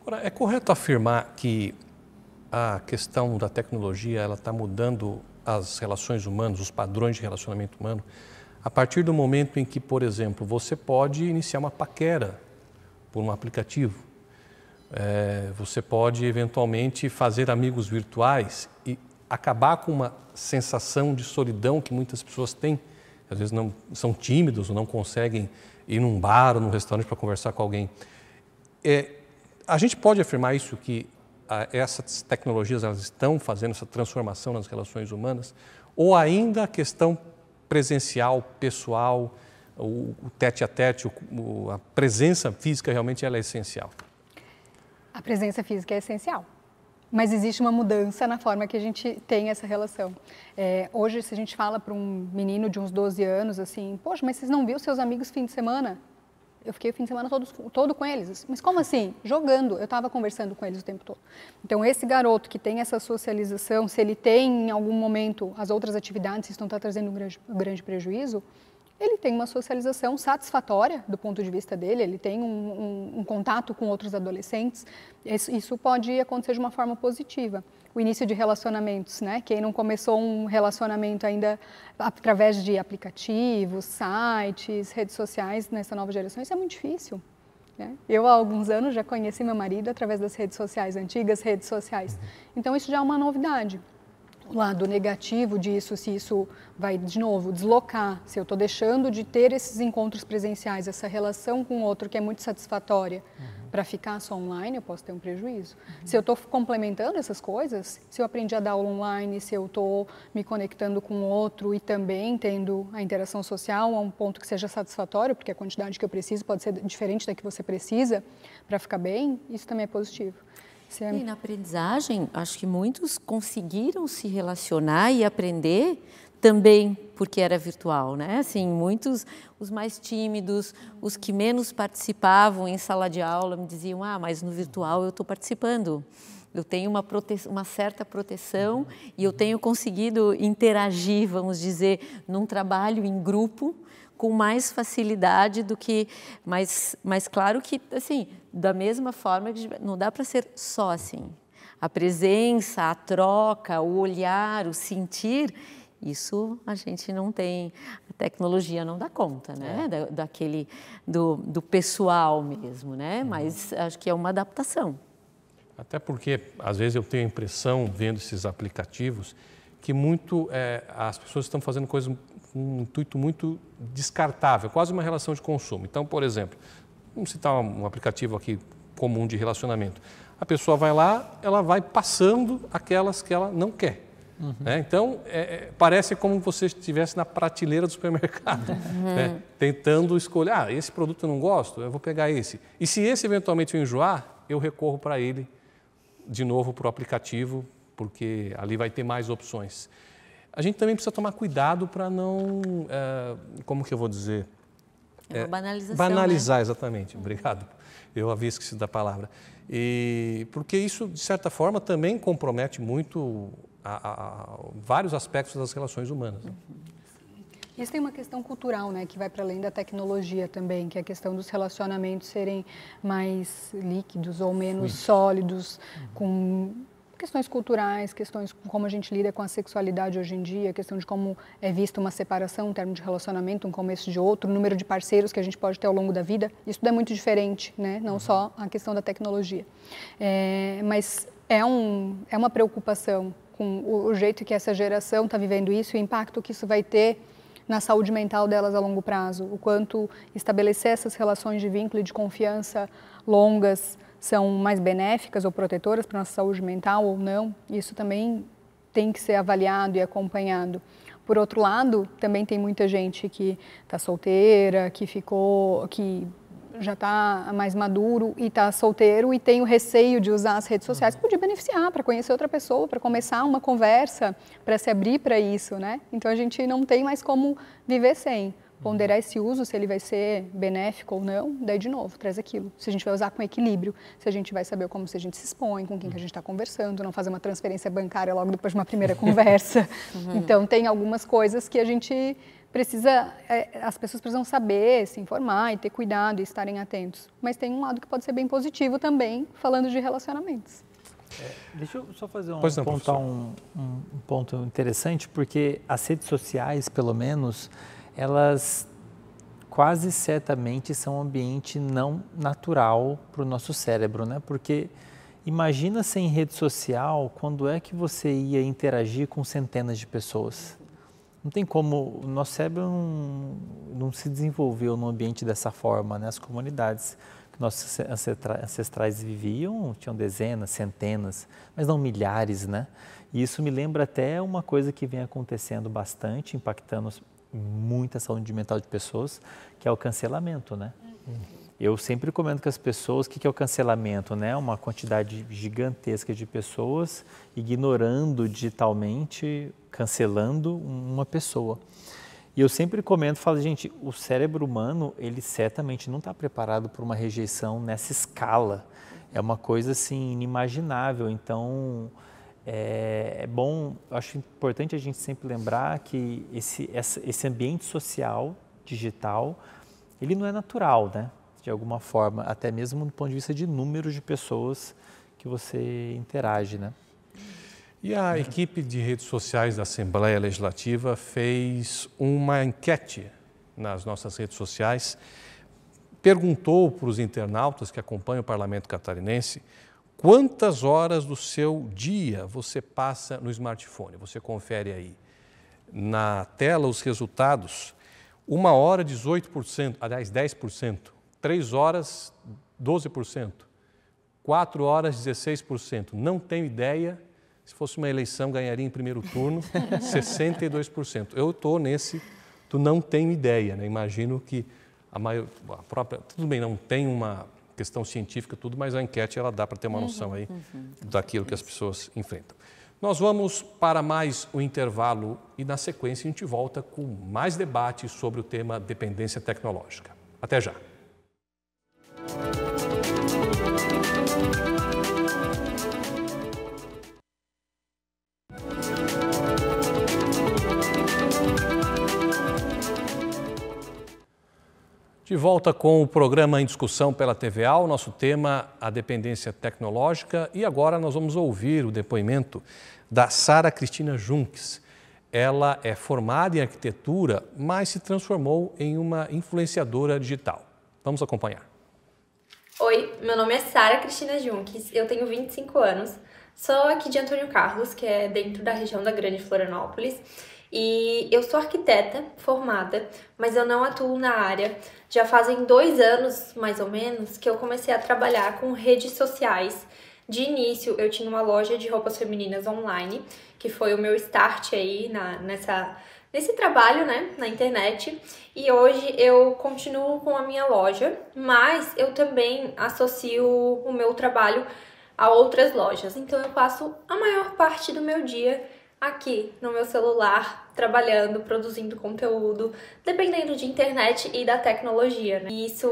Agora, é correto afirmar que a questão da tecnologia ela está mudando as relações humanas, os padrões de relacionamento humano, a partir do momento em que, por exemplo, você pode iniciar uma paquera por um aplicativo, é, você pode eventualmente fazer amigos virtuais e acabar com uma sensação de solidão que muitas pessoas têm às vezes não são tímidos ou não conseguem ir num bar ou num restaurante para conversar com alguém. É, a gente pode afirmar isso que a, ah, essas tecnologias elas estão fazendo essa transformação nas relações humanas ou ainda a questão presencial, pessoal, o, o tete a tete, o, o, a presença física realmente ela é essencial. A presença física é essencial mas existe uma mudança na forma que a gente tem essa relação. É, hoje, se a gente fala para um menino de uns 12 anos assim, poxa, mas vocês não viram seus amigos fim de semana? Eu fiquei o fim de semana todo, todo com eles. Mas como assim? Jogando. Eu estava conversando com eles o tempo todo. Então, esse garoto que tem essa socialização, se ele tem em algum momento as outras atividades que estão tá trazendo um grande, um grande prejuízo, ele tem uma socialização satisfatória do ponto de vista dele, ele tem um, um, um contato com outros adolescentes, isso, isso pode acontecer de uma forma positiva o início de relacionamentos, né? Quem não começou um relacionamento ainda através de aplicativos, sites, redes sociais nessa nova geração, isso é muito difícil. Né? Eu, há alguns anos, já conheci meu marido através das redes sociais, antigas redes sociais. Então, isso já é uma novidade o lado negativo disso, se isso vai, de novo, deslocar, se eu estou deixando de ter esses encontros presenciais, essa relação com o outro que é muito satisfatória uhum. para ficar só online, eu posso ter um prejuízo. Uhum. Se eu estou complementando essas coisas, se eu aprendi a dar aula online, se eu estou me conectando com o outro e também tendo a interação social a um ponto que seja satisfatório, porque a quantidade que eu preciso pode ser diferente da que você precisa para ficar bem, isso também é positivo. Sim. E na aprendizagem, acho que muitos conseguiram se relacionar e aprender também porque era virtual, né? Assim, muitos, os mais tímidos, os que menos participavam em sala de aula me diziam: ah, mas no virtual eu estou participando. Eu tenho uma, uma certa proteção e eu tenho conseguido interagir, vamos dizer, num trabalho em grupo com mais facilidade do que, mas, mais claro que assim, da mesma forma que não dá para ser só assim. A presença, a troca, o olhar, o sentir, isso a gente não tem, a tecnologia não dá conta, né? É. Da, daquele, do, do pessoal mesmo, né? Uhum. Mas acho que é uma adaptação. Até porque, às vezes, eu tenho a impressão, vendo esses aplicativos, que muito é, as pessoas estão fazendo coisas um intuito muito descartável, quase uma relação de consumo. Então, por exemplo, vamos citar um aplicativo aqui comum de relacionamento. A pessoa vai lá, ela vai passando aquelas que ela não quer. Uhum. Né? então, é, é, parece como você estivesse na prateleira do supermercado, uhum. né, é. tentando escolher. Ah, esse produto eu não gosto, eu vou pegar esse. E se esse eventualmente eu enjoar, eu recorro para ele de novo para o aplicativo, porque ali vai ter mais opções a gente também precisa tomar cuidado para não, é, como que eu vou dizer? É, eh, banalização. Banalizar, né? exatamente. Obrigado. Eu havia esquecido da palavra. E, porque isso, de certa forma, também compromete muito a, a, a vários aspectos das relações humanas. Né? Uhum. Isso tem uma questão cultural, né, que vai para além da tecnologia também, que é a questão dos relacionamentos serem mais líquidos ou menos sólidos, com questões culturais, questões como a gente lida com a sexualidade hoje em dia, questão de como é vista uma separação, um termo de relacionamento, um começo de outro, número de parceiros que a gente pode ter ao longo da vida. Isso tudo é muito diferente, né? Não só a questão da tecnologia, é, mas é um é uma preocupação com o, o jeito que essa geração está vivendo isso e o impacto que isso vai ter na saúde mental delas a longo prazo, o quanto estabelecer essas relações de vínculo e de confiança longas são mais benéficas ou protetoras para nossa saúde mental ou não, isso também tem que ser avaliado e acompanhado. Por outro lado, também tem muita gente que está solteira, que ficou, que já está mais maduro e está solteiro e tem o receio de usar as redes sociais, que uhum. podia beneficiar para conhecer outra pessoa, para começar uma conversa, para se abrir para isso, né? Então a gente não tem mais como viver sem ponderar esse uso, se ele vai ser benéfico ou não, daí de novo, traz aquilo. Se a gente vai usar com equilíbrio, se a gente vai saber como se a gente se expõe, com quem que a gente está conversando, não fazer uma transferência bancária logo depois de uma primeira conversa. Uhum. Então, tem algumas coisas que a gente precisa, é, as pessoas precisam saber, se informar e ter cuidado e estarem atentos. Mas tem um lado que pode ser bem positivo também, falando de relacionamentos. É, deixa eu só fazer um, não, um, um, um ponto interessante, porque as redes sociais, pelo menos, elas quase certamente são um ambiente não natural para o nosso cérebro, né? Porque imagina sem rede social, quando é que você ia interagir com centenas de pessoas? Não tem como, o nosso cérebro não, não se desenvolveu num ambiente dessa forma, né? As comunidades que nossos ancestrais viviam tinham dezenas, centenas, mas não milhares, né? E isso me lembra até uma coisa que vem acontecendo bastante, impactando muita saúde mental de pessoas, que é o cancelamento, né? Uhum. Eu sempre comento com as pessoas o que, que é o cancelamento, né? Uma quantidade gigantesca de pessoas ignorando digitalmente, cancelando uma pessoa. E eu sempre comento, falo, gente, o cérebro humano, ele certamente não está preparado para uma rejeição nessa escala. É uma coisa assim inimaginável. Então, é, é, bom, acho importante a gente sempre lembrar que esse, esse ambiente social digital, ele não é natural, né? De alguma forma, até mesmo do ponto de vista de número de pessoas que você interage, né? E a é. equipe de redes sociais da Assembleia Legislativa fez uma enquete nas nossas redes sociais, perguntou para os internautas que acompanham o parlamento catarinense Quantas horas do seu dia você passa no smartphone? Você confere aí na tela os resultados. Uma hora, 18%, aliás, 10%. Três horas, 12%. Quatro horas, 16%. Não tenho ideia. Se fosse uma eleição, ganharia em primeiro turno 62%. Eu estou nesse, tu não tem ideia, né? Imagino que a, maior, a própria. Tudo bem, não tem uma questão científica tudo, mas a enquete ela dá para ter uma uhum, noção aí uhum, daquilo que as pessoas enfrentam. Nós vamos para mais um intervalo e na sequência a gente volta com mais debate sobre o tema dependência tecnológica. Até já. De volta com o programa em discussão pela TVA, o nosso tema a dependência tecnológica e agora nós vamos ouvir o depoimento da Sara Cristina Junques. Ela é formada em arquitetura, mas se transformou em uma influenciadora digital. Vamos acompanhar. Oi, meu nome é Sara Cristina Junques, eu tenho 25 anos, sou aqui de Antônio Carlos, que é dentro da região da Grande Florianópolis, e eu sou arquiteta formada, mas eu não atuo na área. Já fazem dois anos, mais ou menos, que eu comecei a trabalhar com redes sociais. De início, eu tinha uma loja de roupas femininas online, que foi o meu start aí na, nessa, nesse trabalho, né, na internet. E hoje eu continuo com a minha loja, mas eu também associo o meu trabalho a outras lojas. Então eu passo a maior parte do meu dia aqui no meu celular, trabalhando, produzindo conteúdo, dependendo de internet e da tecnologia, né? E isso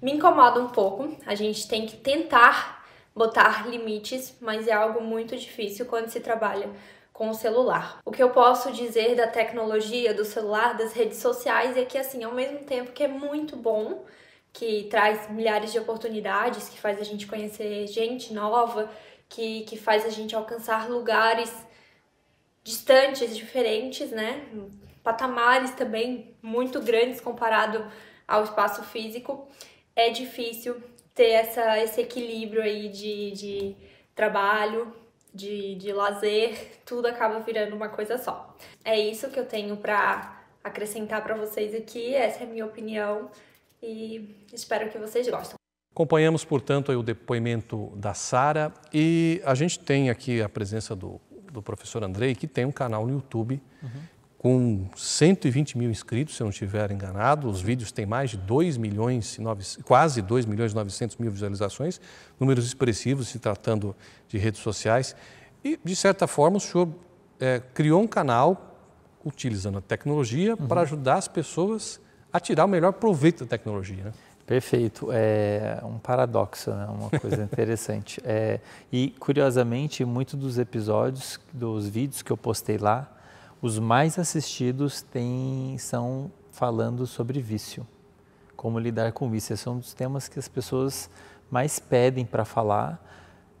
me incomoda um pouco. A gente tem que tentar botar limites, mas é algo muito difícil quando se trabalha com o celular. O que eu posso dizer da tecnologia, do celular, das redes sociais é que assim, ao mesmo tempo que é muito bom, que traz milhares de oportunidades, que faz a gente conhecer gente nova, que, que faz a gente alcançar lugares distantes, diferentes, né? Patamares também muito grandes comparado ao espaço físico. É difícil ter essa, esse equilíbrio aí de, de trabalho, de, de lazer, tudo acaba virando uma coisa só. É isso que eu tenho para acrescentar para vocês aqui, essa é a minha opinião e espero que vocês gostem. Acompanhamos, portanto, o depoimento da Sara e a gente tem aqui a presença do do professor Andrei, que tem um canal no YouTube uhum. com 120 mil inscritos, se eu não estiver enganado. Os vídeos têm mais de 2 milhões, quase 2 milhões e 900 mil visualizações, números expressivos se tratando de redes sociais. E, de certa forma, o senhor é, criou um canal utilizando a tecnologia uhum. para ajudar as pessoas a tirar o melhor proveito da tecnologia. Né? Perfeito. É um paradoxo, né? uma coisa interessante. É, e, curiosamente, muitos dos episódios, dos vídeos que eu postei lá, os mais assistidos tem, são falando sobre vício, como lidar com vício. Esse é um dos temas que as pessoas mais pedem para falar.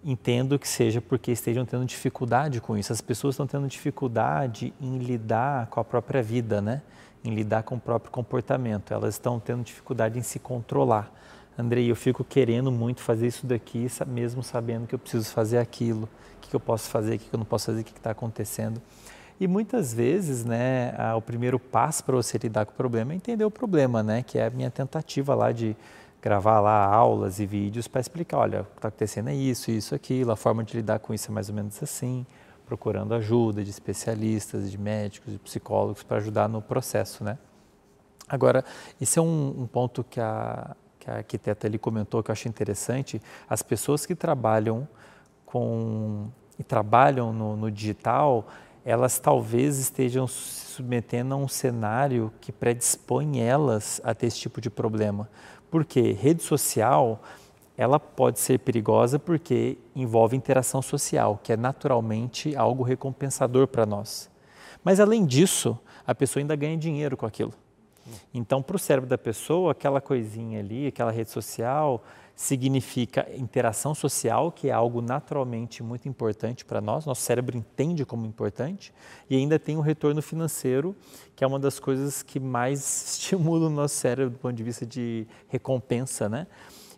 Entendo que seja porque estejam tendo dificuldade com isso. As pessoas estão tendo dificuldade em lidar com a própria vida, né? em lidar com o próprio comportamento. Elas estão tendo dificuldade em se controlar. Andrei, eu fico querendo muito fazer isso daqui, mesmo sabendo que eu preciso fazer aquilo, o que, eu posso fazer, o que, eu não posso fazer, o que está acontecendo. E muitas vezes, né, o primeiro passo para você lidar com o problema é entender o problema, né, que é a minha tentativa lá de gravar lá aulas e vídeos para explicar, olha, o que está acontecendo é isso, isso, aquilo, a forma de lidar com isso é mais ou menos assim, procurando ajuda de especialistas, de médicos, de psicólogos para ajudar no processo, né? Agora, isso é um, um ponto que a, que a arquiteta ali comentou que eu acho interessante. As pessoas que trabalham com e trabalham no, no digital, elas talvez estejam se submetendo a um cenário que predispõe elas a ter esse tipo de problema. Porque rede social ela pode ser perigosa porque envolve interação social, que é naturalmente algo recompensador para nós. Mas além disso, a pessoa ainda ganha dinheiro com aquilo. Então, para o cérebro da pessoa, aquela coisinha ali, aquela rede social, significa interação social, que é algo naturalmente muito importante para nós, nosso cérebro entende como importante, e ainda tem o retorno financeiro, que é uma das coisas que mais estimula o nosso cérebro do ponto de vista de recompensa, né?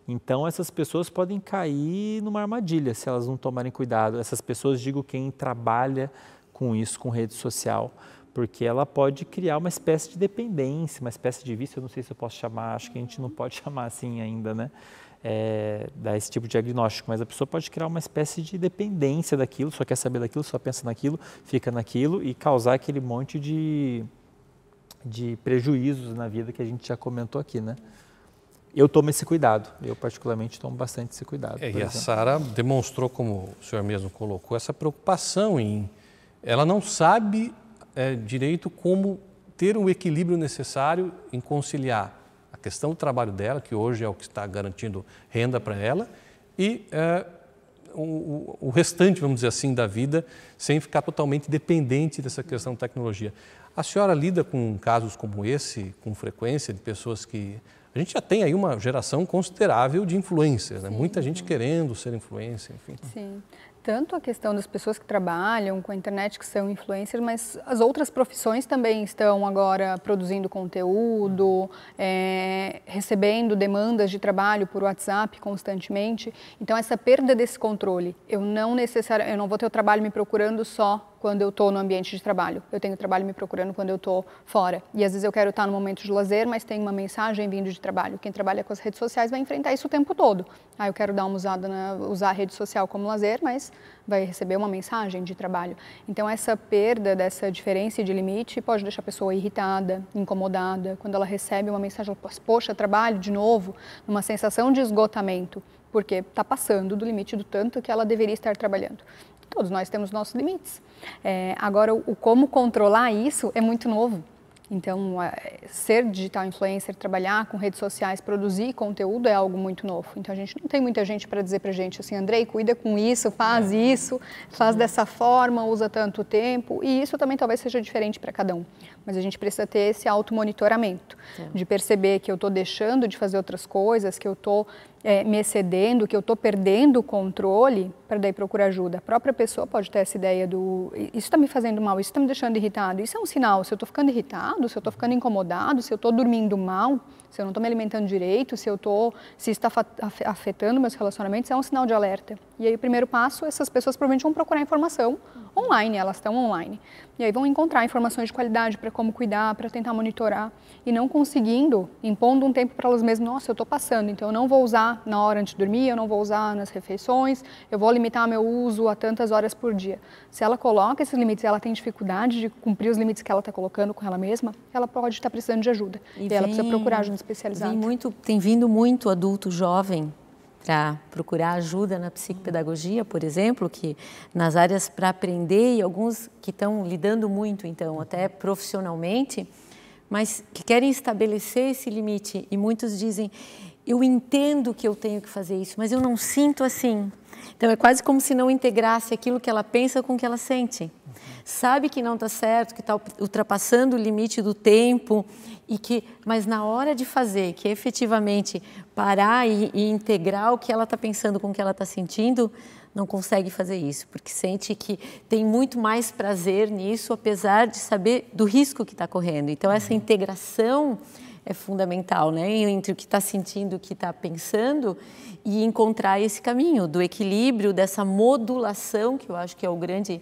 Então essas pessoas podem cair numa armadilha se elas não tomarem cuidado. Essas pessoas, digo, quem trabalha com isso, com rede social, porque ela pode criar uma espécie de dependência, uma espécie de vício, eu não sei se eu posso chamar, acho que a gente não pode chamar assim ainda, né? É, dar esse tipo de diagnóstico, mas a pessoa pode criar uma espécie de dependência daquilo, só quer saber daquilo, só pensa naquilo, fica naquilo e causar aquele monte de, de prejuízos na vida que a gente já comentou aqui, né? eu tomo esse cuidado. Eu, particularmente, tomo bastante esse cuidado. É, e exemplo. a Sara demonstrou, como o senhor mesmo colocou, essa preocupação em. Ela não sabe é, direito como ter o equilíbrio necessário em conciliar a questão do trabalho dela, que hoje é o que está garantindo renda para ela, e é, o, o restante, vamos dizer assim, da vida, sem ficar totalmente dependente dessa questão da tecnologia. A senhora lida com casos como esse, com frequência, de pessoas que a gente já tem aí uma geração considerável de influências, né? muita gente querendo ser influencer, enfim. Sim. Tanto a questão das pessoas que trabalham com a internet, que são influencers, mas as outras profissões também estão agora produzindo conteúdo, é, recebendo demandas de trabalho por WhatsApp constantemente. Então, essa perda desse controle, eu não necessariamente, eu não vou ter o trabalho me procurando só quando eu estou no ambiente de trabalho. Eu tenho trabalho me procurando quando eu estou fora. E às vezes eu quero estar no momento de lazer, mas tem uma mensagem vindo de trabalho. Quem trabalha com as redes sociais vai enfrentar isso o tempo todo. Ah, eu quero dar uma usada na, usar a rede social como lazer, mas vai receber uma mensagem de trabalho. Então essa perda dessa diferença de limite pode deixar a pessoa irritada, incomodada. Quando ela recebe uma mensagem, ela poxa, trabalho de novo, numa sensação de esgotamento porque está passando do limite do tanto que ela deveria estar trabalhando. Todos nós temos nossos limites. É, agora, o, o como controlar isso é muito novo. Então, ser digital influencer, trabalhar com redes sociais, produzir conteúdo é algo muito novo. Então, a gente não tem muita gente para dizer para a gente assim, Andrei, cuida com isso, faz é. isso, faz é. dessa forma, usa tanto tempo. E isso também talvez seja diferente para cada um. Mas a gente precisa ter esse auto é. de perceber que eu estou deixando de fazer outras coisas, que eu estou é, me excedendo, que eu estou perdendo o controle, para daí procurar ajuda. A própria pessoa pode ter essa ideia do isso está me fazendo mal, isso está me deixando irritado. Isso é um sinal. Se eu estou ficando irritado, se eu estou ficando incomodado, se eu estou dormindo mal, se eu não estou me alimentando direito, se eu estou, se está afetando meus relacionamentos, é um sinal de alerta. E aí o primeiro passo, essas pessoas provavelmente vão procurar informação online, elas estão online. E aí vão encontrar informações de qualidade para como cuidar, para tentar monitorar e não conseguindo, impondo um tempo para elas mesmas, nossa, eu estou passando, então eu não vou usar na hora antes de dormir, eu não vou usar nas refeições, eu vou limitar meu uso a tantas horas por dia. Se ela coloca esses limites ela tem dificuldade de cumprir os limites que ela está colocando com ela mesma, ela pode estar tá precisando de ajuda. E, e então, vem, ela precisa procurar ajuda especializada. Muito, tem vindo muito adulto jovem para procurar ajuda na psicopedagogia, por exemplo, que nas áreas para aprender e alguns que estão lidando muito, então, até profissionalmente, mas que querem estabelecer esse limite e muitos dizem: eu entendo que eu tenho que fazer isso, mas eu não sinto assim. Então é quase como se não integrasse aquilo que ela pensa com o que ela sente. Sabe que não está certo, que está ultrapassando o limite do tempo e que, mas na hora de fazer, que efetivamente parar e, e integrar o que ela está pensando com o que ela está sentindo, não consegue fazer isso, porque sente que tem muito mais prazer nisso, apesar de saber do risco que está correndo. Então, essa uhum. integração é fundamental, né? Entre o que está sentindo, o que está pensando e encontrar esse caminho do equilíbrio, dessa modulação, que eu acho que é o grande,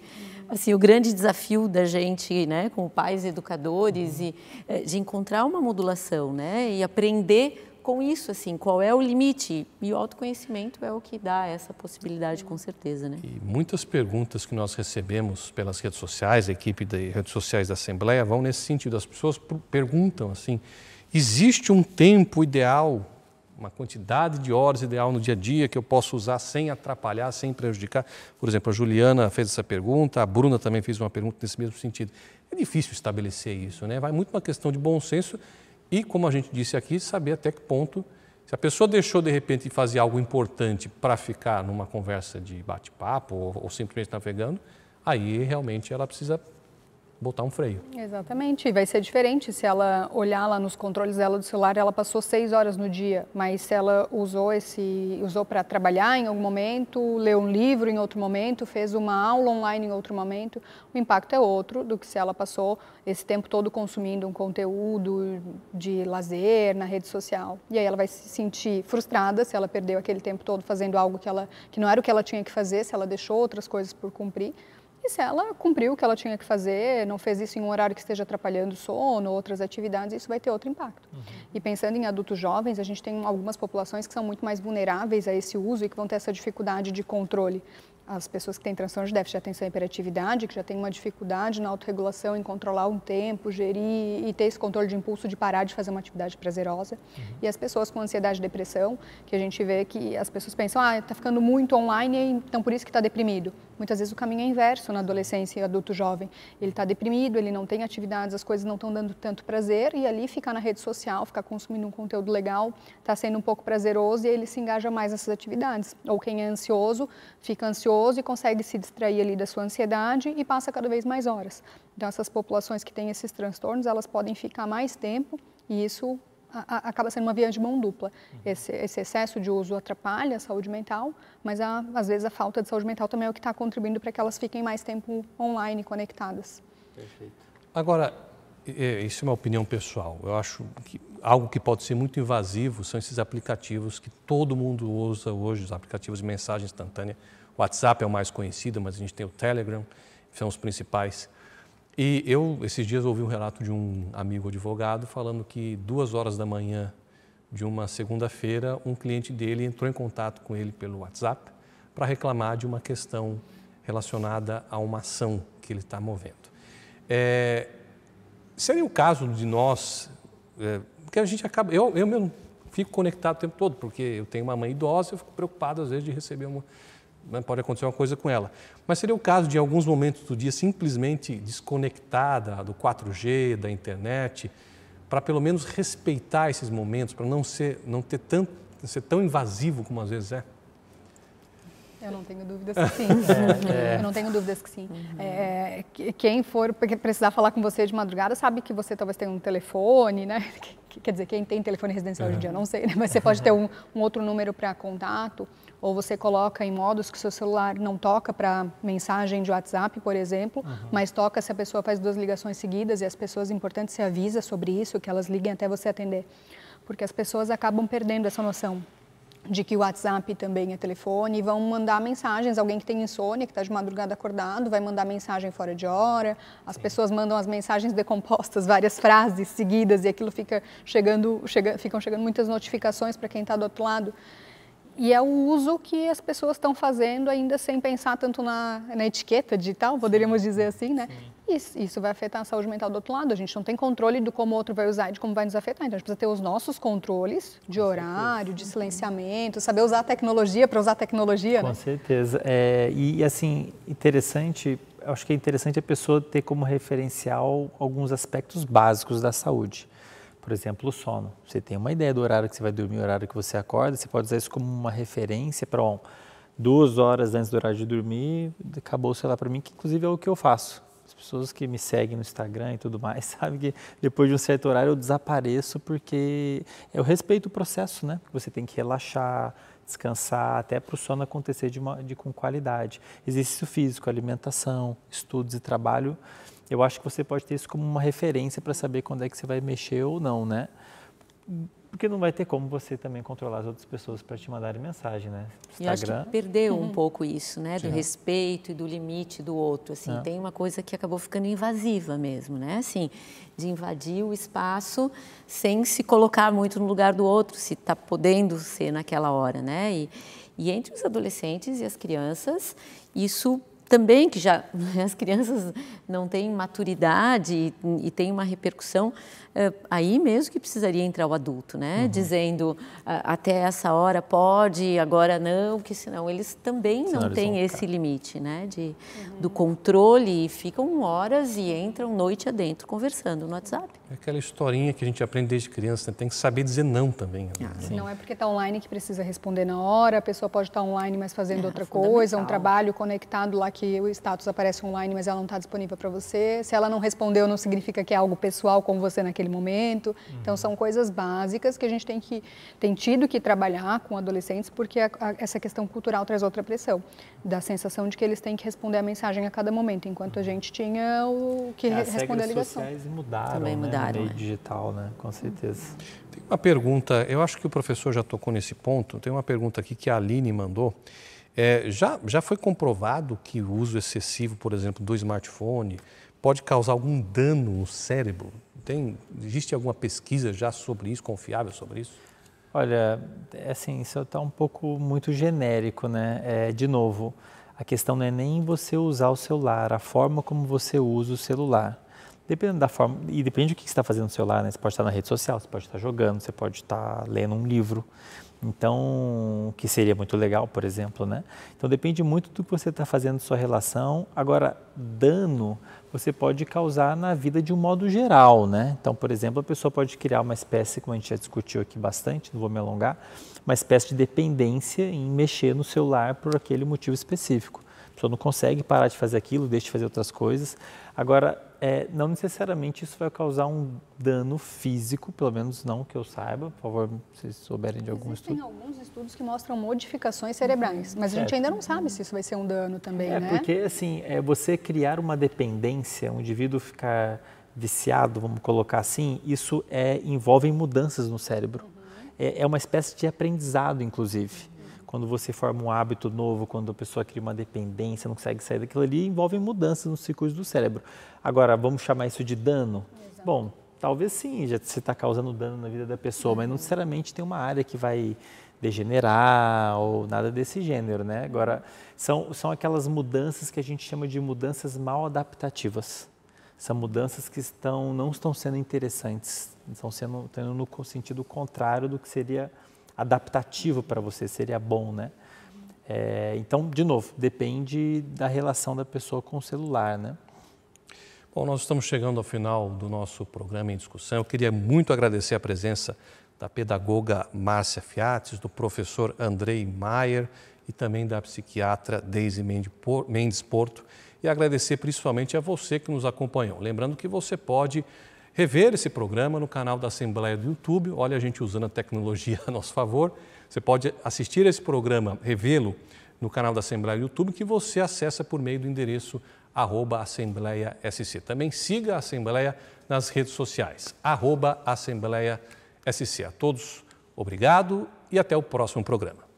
assim, o grande desafio da gente, né? Como pais, educadores, uhum. e eh, de encontrar uma modulação, né? E aprender com isso, assim, qual é o limite? E o autoconhecimento é o que dá essa possibilidade, com certeza, né? E muitas perguntas que nós recebemos pelas redes sociais, a equipe de redes sociais da Assembleia, vão nesse sentido. As pessoas perguntam, assim, Existe um tempo ideal, uma quantidade de horas ideal no dia a dia que eu posso usar sem atrapalhar, sem prejudicar? Por exemplo, a Juliana fez essa pergunta, a Bruna também fez uma pergunta nesse mesmo sentido. É difícil estabelecer isso, né? Vai muito uma questão de bom senso e, como a gente disse aqui, saber até que ponto se a pessoa deixou de repente de fazer algo importante para ficar numa conversa de bate-papo ou, ou, simplesmente navegando, aí realmente ela precisa botar um freio. Exatamente. E vai ser diferente se ela olhar lá nos controles dela do celular, ela passou seis horas no dia, mas se ela usou esse, usou para trabalhar em algum momento, leu um livro em outro momento, fez uma aula online em outro momento, o impacto é outro do que se ela passou esse tempo todo consumindo um conteúdo de lazer na rede social. E aí ela vai se sentir frustrada se ela perdeu aquele tempo todo fazendo algo que ela que não era o que ela tinha que fazer, se ela deixou outras coisas por cumprir. E se ela cumpriu o que ela tinha que fazer, não fez isso em um horário que esteja atrapalhando o sono, outras atividades, isso vai ter outro impacto. Uhum. E pensando em adultos jovens, a gente tem algumas populações que são muito mais vulneráveis a esse uso e que vão ter essa dificuldade de controle. As pessoas que têm transtorno de déficit de atenção e hiperatividade, que já têm uma dificuldade na autorregulação em controlar um tempo, gerir e ter esse controle de impulso de parar de fazer uma atividade prazerosa. Uhum. E as pessoas com ansiedade e depressão, que a gente vê que as pessoas pensam, ah, está ficando muito online, então por isso que está deprimido. Muitas vezes o caminho é inverso na adolescência e adulto jovem. Ele está deprimido, ele não tem atividades, as coisas não estão dando tanto prazer e ali ficar na rede social, ficar consumindo um conteúdo legal, está sendo um pouco prazeroso e ele se engaja mais nessas atividades. Ou quem é ansioso, fica ansioso e consegue se distrair ali da sua ansiedade e passa cada vez mais horas. Então essas populações que têm esses transtornos, elas podem ficar mais tempo e isso a, a, acaba sendo uma via de mão dupla. Uhum. Esse, esse, excesso de uso atrapalha a saúde mental, mas a, às vezes a falta de saúde mental também é o que está contribuindo para que elas fiquem mais tempo online conectadas. Perfeito. Agora, isso é uma opinião pessoal. Eu acho que algo que pode ser muito invasivo são esses aplicativos que todo mundo usa hoje, os aplicativos de mensagem instantânea. O WhatsApp é o mais conhecido, mas a gente tem o Telegram, que são os principais. E eu, esses dias, ouvi um relato de um amigo advogado falando que duas horas da manhã de uma segunda-feira, um cliente dele entrou em contato com ele pelo WhatsApp para reclamar de uma questão relacionada a uma ação que ele está movendo. É, seria o caso de nós, é, porque a gente acaba, eu, eu mesmo fico conectado o tempo todo, porque eu tenho uma mãe idosa, eu fico preocupado às vezes de receber uma né, pode acontecer uma coisa com ela. Mas seria o caso de, em alguns momentos do dia, simplesmente desconectada do 4G, da internet, para pelo menos respeitar esses momentos, para não ser, não ter tanto, ser tão invasivo como às vezes é? Eu não tenho dúvidas que sim. É, é. Eu não tenho dúvidas que sim. Uhum. É, é quem for precisar falar com você de madrugada sabe que você talvez tenha um telefone, né? Quer dizer, quem tem telefone residencial uhum. hoje em dia, é. não sei, né? Mas você pode ter um, um outro número para contato ou você coloca em modos que o seu celular não toca para mensagem de WhatsApp, por exemplo, uhum. mas toca se a pessoa faz duas ligações seguidas e as pessoas importantes se avisa sobre isso, que elas liguem até você atender. Porque as pessoas acabam perdendo essa noção de que o WhatsApp também é telefone e vão mandar mensagens. Alguém que tem insônia, que está de madrugada acordado, vai mandar mensagem fora de hora. As Sim. pessoas mandam as mensagens decompostas, várias frases seguidas e aquilo fica chegando, chega, ficam chegando muitas notificações para quem está do outro lado. E é o uso que as pessoas estão fazendo ainda sem pensar tanto na, na etiqueta digital, poderíamos Sim. dizer assim, né? Isso, isso, vai afetar a saúde mental do outro lado. A gente não tem controle do como o outro vai usar e de como vai nos afetar. Então a gente precisa ter os nossos controles de Com horário, certeza. de silenciamento, saber usar a tecnologia para usar a tecnologia. Com né? certeza. É, e assim, interessante, acho que é interessante a pessoa ter como referencial alguns aspectos básicos da saúde. Por exemplo, o sono. Você tem uma ideia do horário que você vai dormir, o horário que você acorda, você pode usar isso como uma referência para um, duas horas antes do horário de dormir, acabou, sei lá, para mim, que inclusive é o que eu faço. As pessoas que me seguem no Instagram e tudo mais sabem que depois de um certo horário eu desapareço porque eu respeito o processo, né? Você tem que relaxar, descansar, até para o sono acontecer de, uma, de com qualidade. Exercício físico, alimentação, estudos e trabalho eu acho que você pode ter isso como uma referência para saber quando é que você vai mexer ou não, né? Porque não vai ter como você também controlar as outras pessoas para te mandarem mensagem, né? Instagram. Eu acho que perdeu uhum. um pouco isso, né? Do Sim. respeito e do limite do outro, assim. É. Tem uma coisa que acabou ficando invasiva mesmo, né? Assim, de invadir o espaço sem se colocar muito no lugar do outro, se está podendo ser naquela hora, né? E, e entre os adolescentes e as crianças, isso também que já as crianças não têm maturidade e, e tem uma repercussão é, aí mesmo que precisaria entrar o adulto, né? Uhum. Dizendo ah, até essa hora pode, agora não, que senão eles também senão não eles têm esse limite, né? De, uhum. Do controle e ficam horas e entram noite adentro conversando no WhatsApp. É aquela historinha que a gente aprende desde criança, né? tem que saber dizer não também. né? Ah, Se não é porque está online que precisa responder na hora, a pessoa pode estar tá online mas fazendo é, outra coisa, um trabalho conectado lá que o status aparece online, mas ela não está disponível para você. Se ela não respondeu, não significa que é algo pessoal com você naquele momento. Uhum. Então, são coisas básicas que a gente tem, que, tem tido que trabalhar com adolescentes, porque a, a, essa questão cultural traz outra pressão, da sensação de que eles têm que responder a mensagem a cada momento, enquanto uhum. a gente tinha o que é, responder a ligação. As sociais mudaram, Também mudaram né? no meio é. digital, né? com certeza. Tem uma pergunta, eu acho que o professor já tocou nesse ponto, tem uma pergunta aqui que a Aline mandou, é, já, já foi comprovado que o uso excessivo, por exemplo, do smartphone pode causar algum dano no cérebro? Tem, existe alguma pesquisa já sobre isso, confiável sobre isso? Olha, é assim, isso está um pouco muito genérico, né? É, de novo, a questão não é nem você usar o celular, a forma como você usa o celular. Dependendo da forma, e depende do que você está fazendo no celular, né? Você pode estar na rede social, você pode estar jogando, você pode estar lendo um livro. Então, que seria muito legal, por exemplo, né? Então depende muito do que você está fazendo sua relação. Agora, dano você pode causar na vida de um modo geral, né? Então, por exemplo, a pessoa pode criar uma espécie, como a gente já discutiu aqui bastante, não vou me alongar, uma espécie de dependência em mexer no celular por aquele motivo específico. A pessoa não consegue parar de fazer aquilo, deixa de fazer outras coisas. Agora, é, não necessariamente isso vai causar um dano físico, pelo menos não que eu saiba. Por favor, se souberem de algum Existem estudo. alguns estudos que mostram modificações cerebrais, mas certo. a gente ainda não sabe se isso vai ser um dano também, é, né? Porque, assim, é você criar uma dependência, um indivíduo ficar viciado, vamos colocar assim, isso é, envolve mudanças no cérebro. Uhum. É, é, uma espécie de aprendizado, inclusive quando você forma um hábito novo, quando a pessoa cria uma dependência, não consegue sair daquilo ali, envolve mudanças nos ciclos do cérebro. Agora, vamos chamar isso de dano? Exato. Bom, talvez sim, já você está causando dano na vida da pessoa, mas não uhum. necessariamente tem uma área que vai degenerar ou nada desse gênero, né? Agora, são, são aquelas mudanças que a gente chama de mudanças mal adaptativas. São mudanças que estão, não estão sendo interessantes, estão sendo tendo no sentido contrário do que seria adaptativo para você seria bom, né? É, então, de novo, depende da relação da pessoa com o celular, né? Bom, nós estamos chegando ao final do nosso programa em discussão. Eu queria muito agradecer a presença da pedagoga Márcia Fiates, do professor Andrei Maier e também da psiquiatra Deise Mendes Porto e agradecer principalmente a você que nos acompanhou. Lembrando que você pode rever esse programa no canal da Assembleia do YouTube. Olha a gente usando a tecnologia a nosso favor. Você pode assistir esse programa, revê-lo no canal da Assembleia do YouTube, que você acessa por meio do endereço arroba Assembleia SC. Também siga a Assembleia nas redes sociais, arroba Assembleia SC. A todos, obrigado e até o próximo programa.